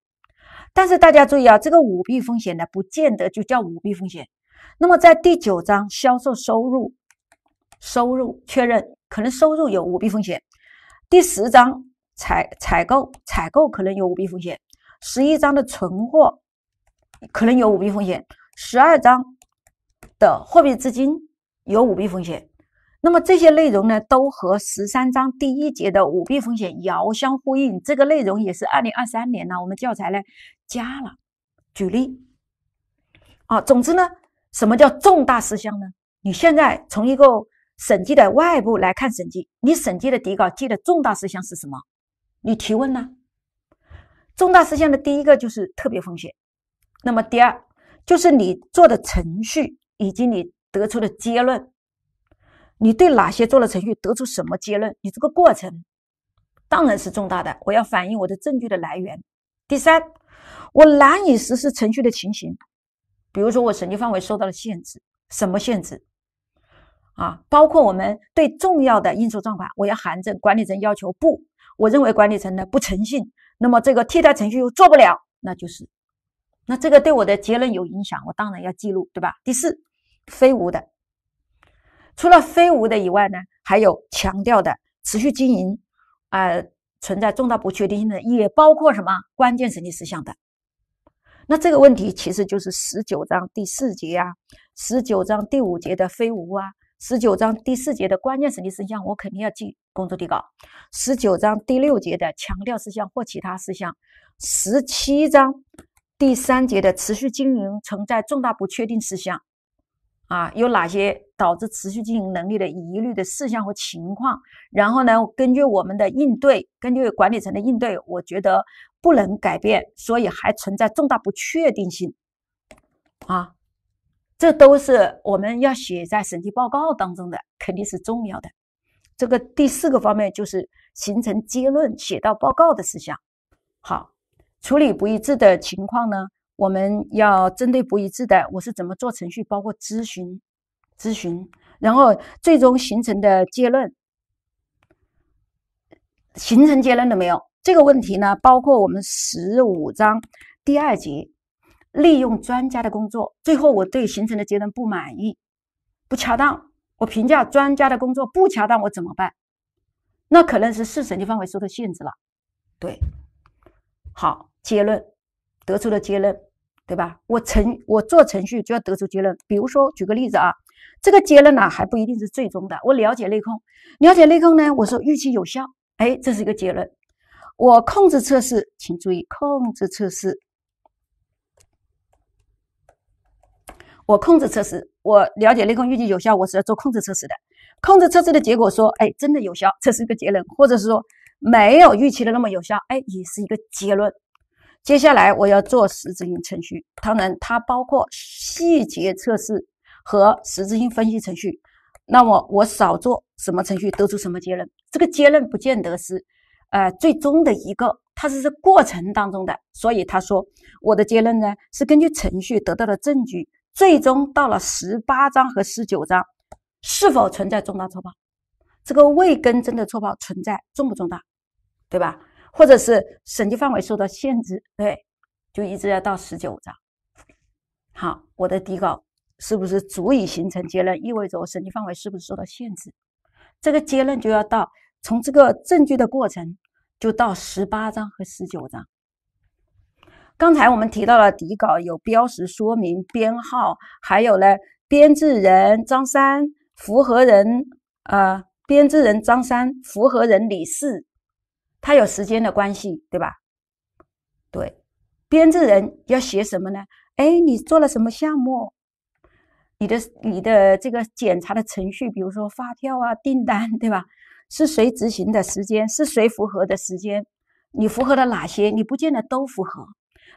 但是大家注意啊，这个舞弊风险呢，不见得就叫舞弊风险。那么在第九章销售收入收入确认，可能收入有舞弊风险；第十章采采购采购可能有舞弊风险；十一章的存货可能有舞弊风险；十二章的货币资金有舞弊风险。那么这些内容呢，都和十三章第一节的舞弊风险遥相呼应。这个内容也是二零二三年呢，我们教材呢。加了，举例啊，总之呢，什么叫重大事项呢？你现在从一个审计的外部来看审计，你审计的底稿记的重大事项是什么？你提问呢？重大事项的第一个就是特别风险，那么第二就是你做的程序以及你得出的结论，你对哪些做了程序，得出什么结论？你这个过程当然是重大的，我要反映我的证据的来源。第三。我难以实施程序的情形，比如说我审计范围受到了限制，什么限制？啊，包括我们对重要的应收账款，我要函证，管理层要求不，我认为管理层呢不诚信，那么这个替代程序又做不了，那就是，那这个对我的结论有影响，我当然要记录，对吧？第四，非无的，除了非无的以外呢，还有强调的持续经营，呃，存在重大不确定性的，也包括什么关键审计事项的。那这个问题其实就是十九章第四节啊，十九章第五节的非无啊，十九章第四节的关键审计事项我肯定要记工作底稿，十九章第六节的强调事项或其他事项，十七章第三节的持续经营存在重大不确定事项，啊，有哪些导致持续经营能力的疑虑的事项和情况？然后呢，根据我们的应对，根据管理层的应对，我觉得。不能改变，所以还存在重大不确定性啊！这都是我们要写在审计报告当中的，肯定是重要的。这个第四个方面就是形成结论，写到报告的事项。好，处理不一致的情况呢，我们要针对不一致的，我是怎么做程序，包括咨询、咨询，然后最终形成的结论，形成结论了没有？这个问题呢，包括我们十五章第二节利用专家的工作。最后我对形成的结论不满意，不恰当。我评价专家的工作不恰当，我怎么办？那可能是市审计范围受到限制了。对，好，结论得出的结论，对吧？我程我做程序就要得出结论。比如说，举个例子啊，这个结论呢还不一定是最终的。我了解内控，了解内控呢，我说预期有效，哎，这是一个结论。我控制测试，请注意控制测试。我控制测试，我了解内控预计有效，我是要做控制测试的。控制测试的结果说，哎，真的有效，这是一个结论；或者是说，没有预期的那么有效，哎，也是一个结论。接下来我要做实质性程序，当然它包括细节测试和实质性分析程序。那么我少做什么程序，得出什么结论？这个结论不见得是。呃，最终的一个，它是这过程当中的，所以他说我的结论呢是根据程序得到的证据，最终到了十八章和十九章，是否存在重大错报，这个未更正的错报存在重不重大，对吧？或者是审计范围受到限制，对，就一直要到十九章。好，我的底稿是不是足以形成结论？意味着我审计范围是不是受到限制？这个结论就要到。从这个证据的过程，就到十八章和十九章。刚才我们提到了底稿有标识说明、编号，还有呢，编制人张三、符合人呃，编制人张三、符合人李四，他有时间的关系，对吧？对，编制人要写什么呢？哎，你做了什么项目？你的你的这个检查的程序，比如说发票啊、订单，对吧？是谁执行的时间？是谁符合的时间？你符合了哪些？你不见得都符合。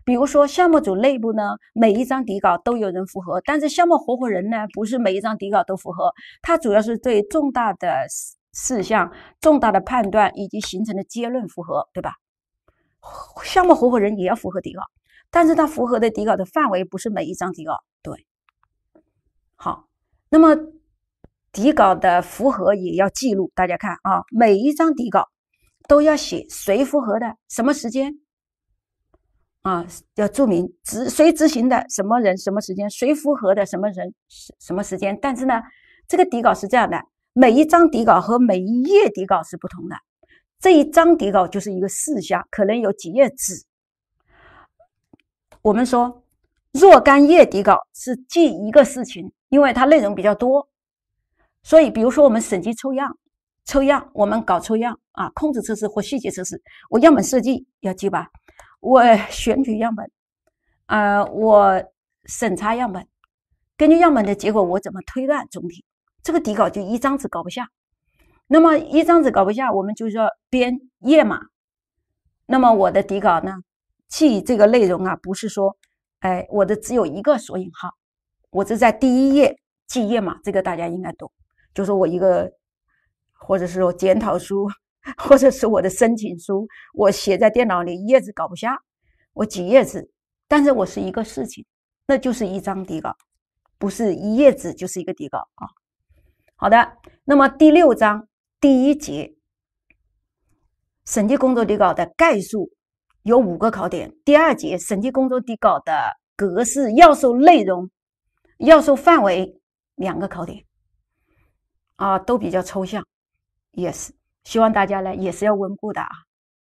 比如说项目组内部呢，每一张底稿都有人符合，但是项目合伙人呢，不是每一张底稿都符合，他主要是对重大的事事项、重大的判断以及形成的结论符合，对吧？项目合伙人也要符合底稿，但是他符合的底稿的范围不是每一张底稿，对。好，那么。底稿的复核也要记录，大家看啊，每一张底稿都要写谁复核的什么时间啊，要注明执谁执行的什么人什么时间，谁复核的什么人什么时间。但是呢，这个底稿是这样的，每一张底稿和每一页底稿是不同的。这一张底稿就是一个事项，可能有几页纸。我们说若干页底稿是记一个事情，因为它内容比较多。所以，比如说我们审计抽样，抽样我们搞抽样啊，控制测试或细节测试，我样本设计要记吧，我选取样本，呃，我审查样本，根据样本的结果，我怎么推断总体？这个底稿就一张纸搞不下，那么一张纸搞不下，我们就要编页码。那么我的底稿呢，记这个内容啊，不是说，哎，我的只有一个索引号，我这在第一页记页码，这个大家应该懂。就是我一个，或者是说检讨书，或者是我的申请书，我写在电脑里，一页子搞不下，我几页子，但是我是一个事情，那就是一张底稿，不是一页纸就是一个底稿啊。好的，那么第六章第一节，审计工作底稿的概述有五个考点，第二节审计工作底稿的格式要素内容要素范围两个考点。啊，都比较抽象，也是希望大家呢，也是要温故的啊。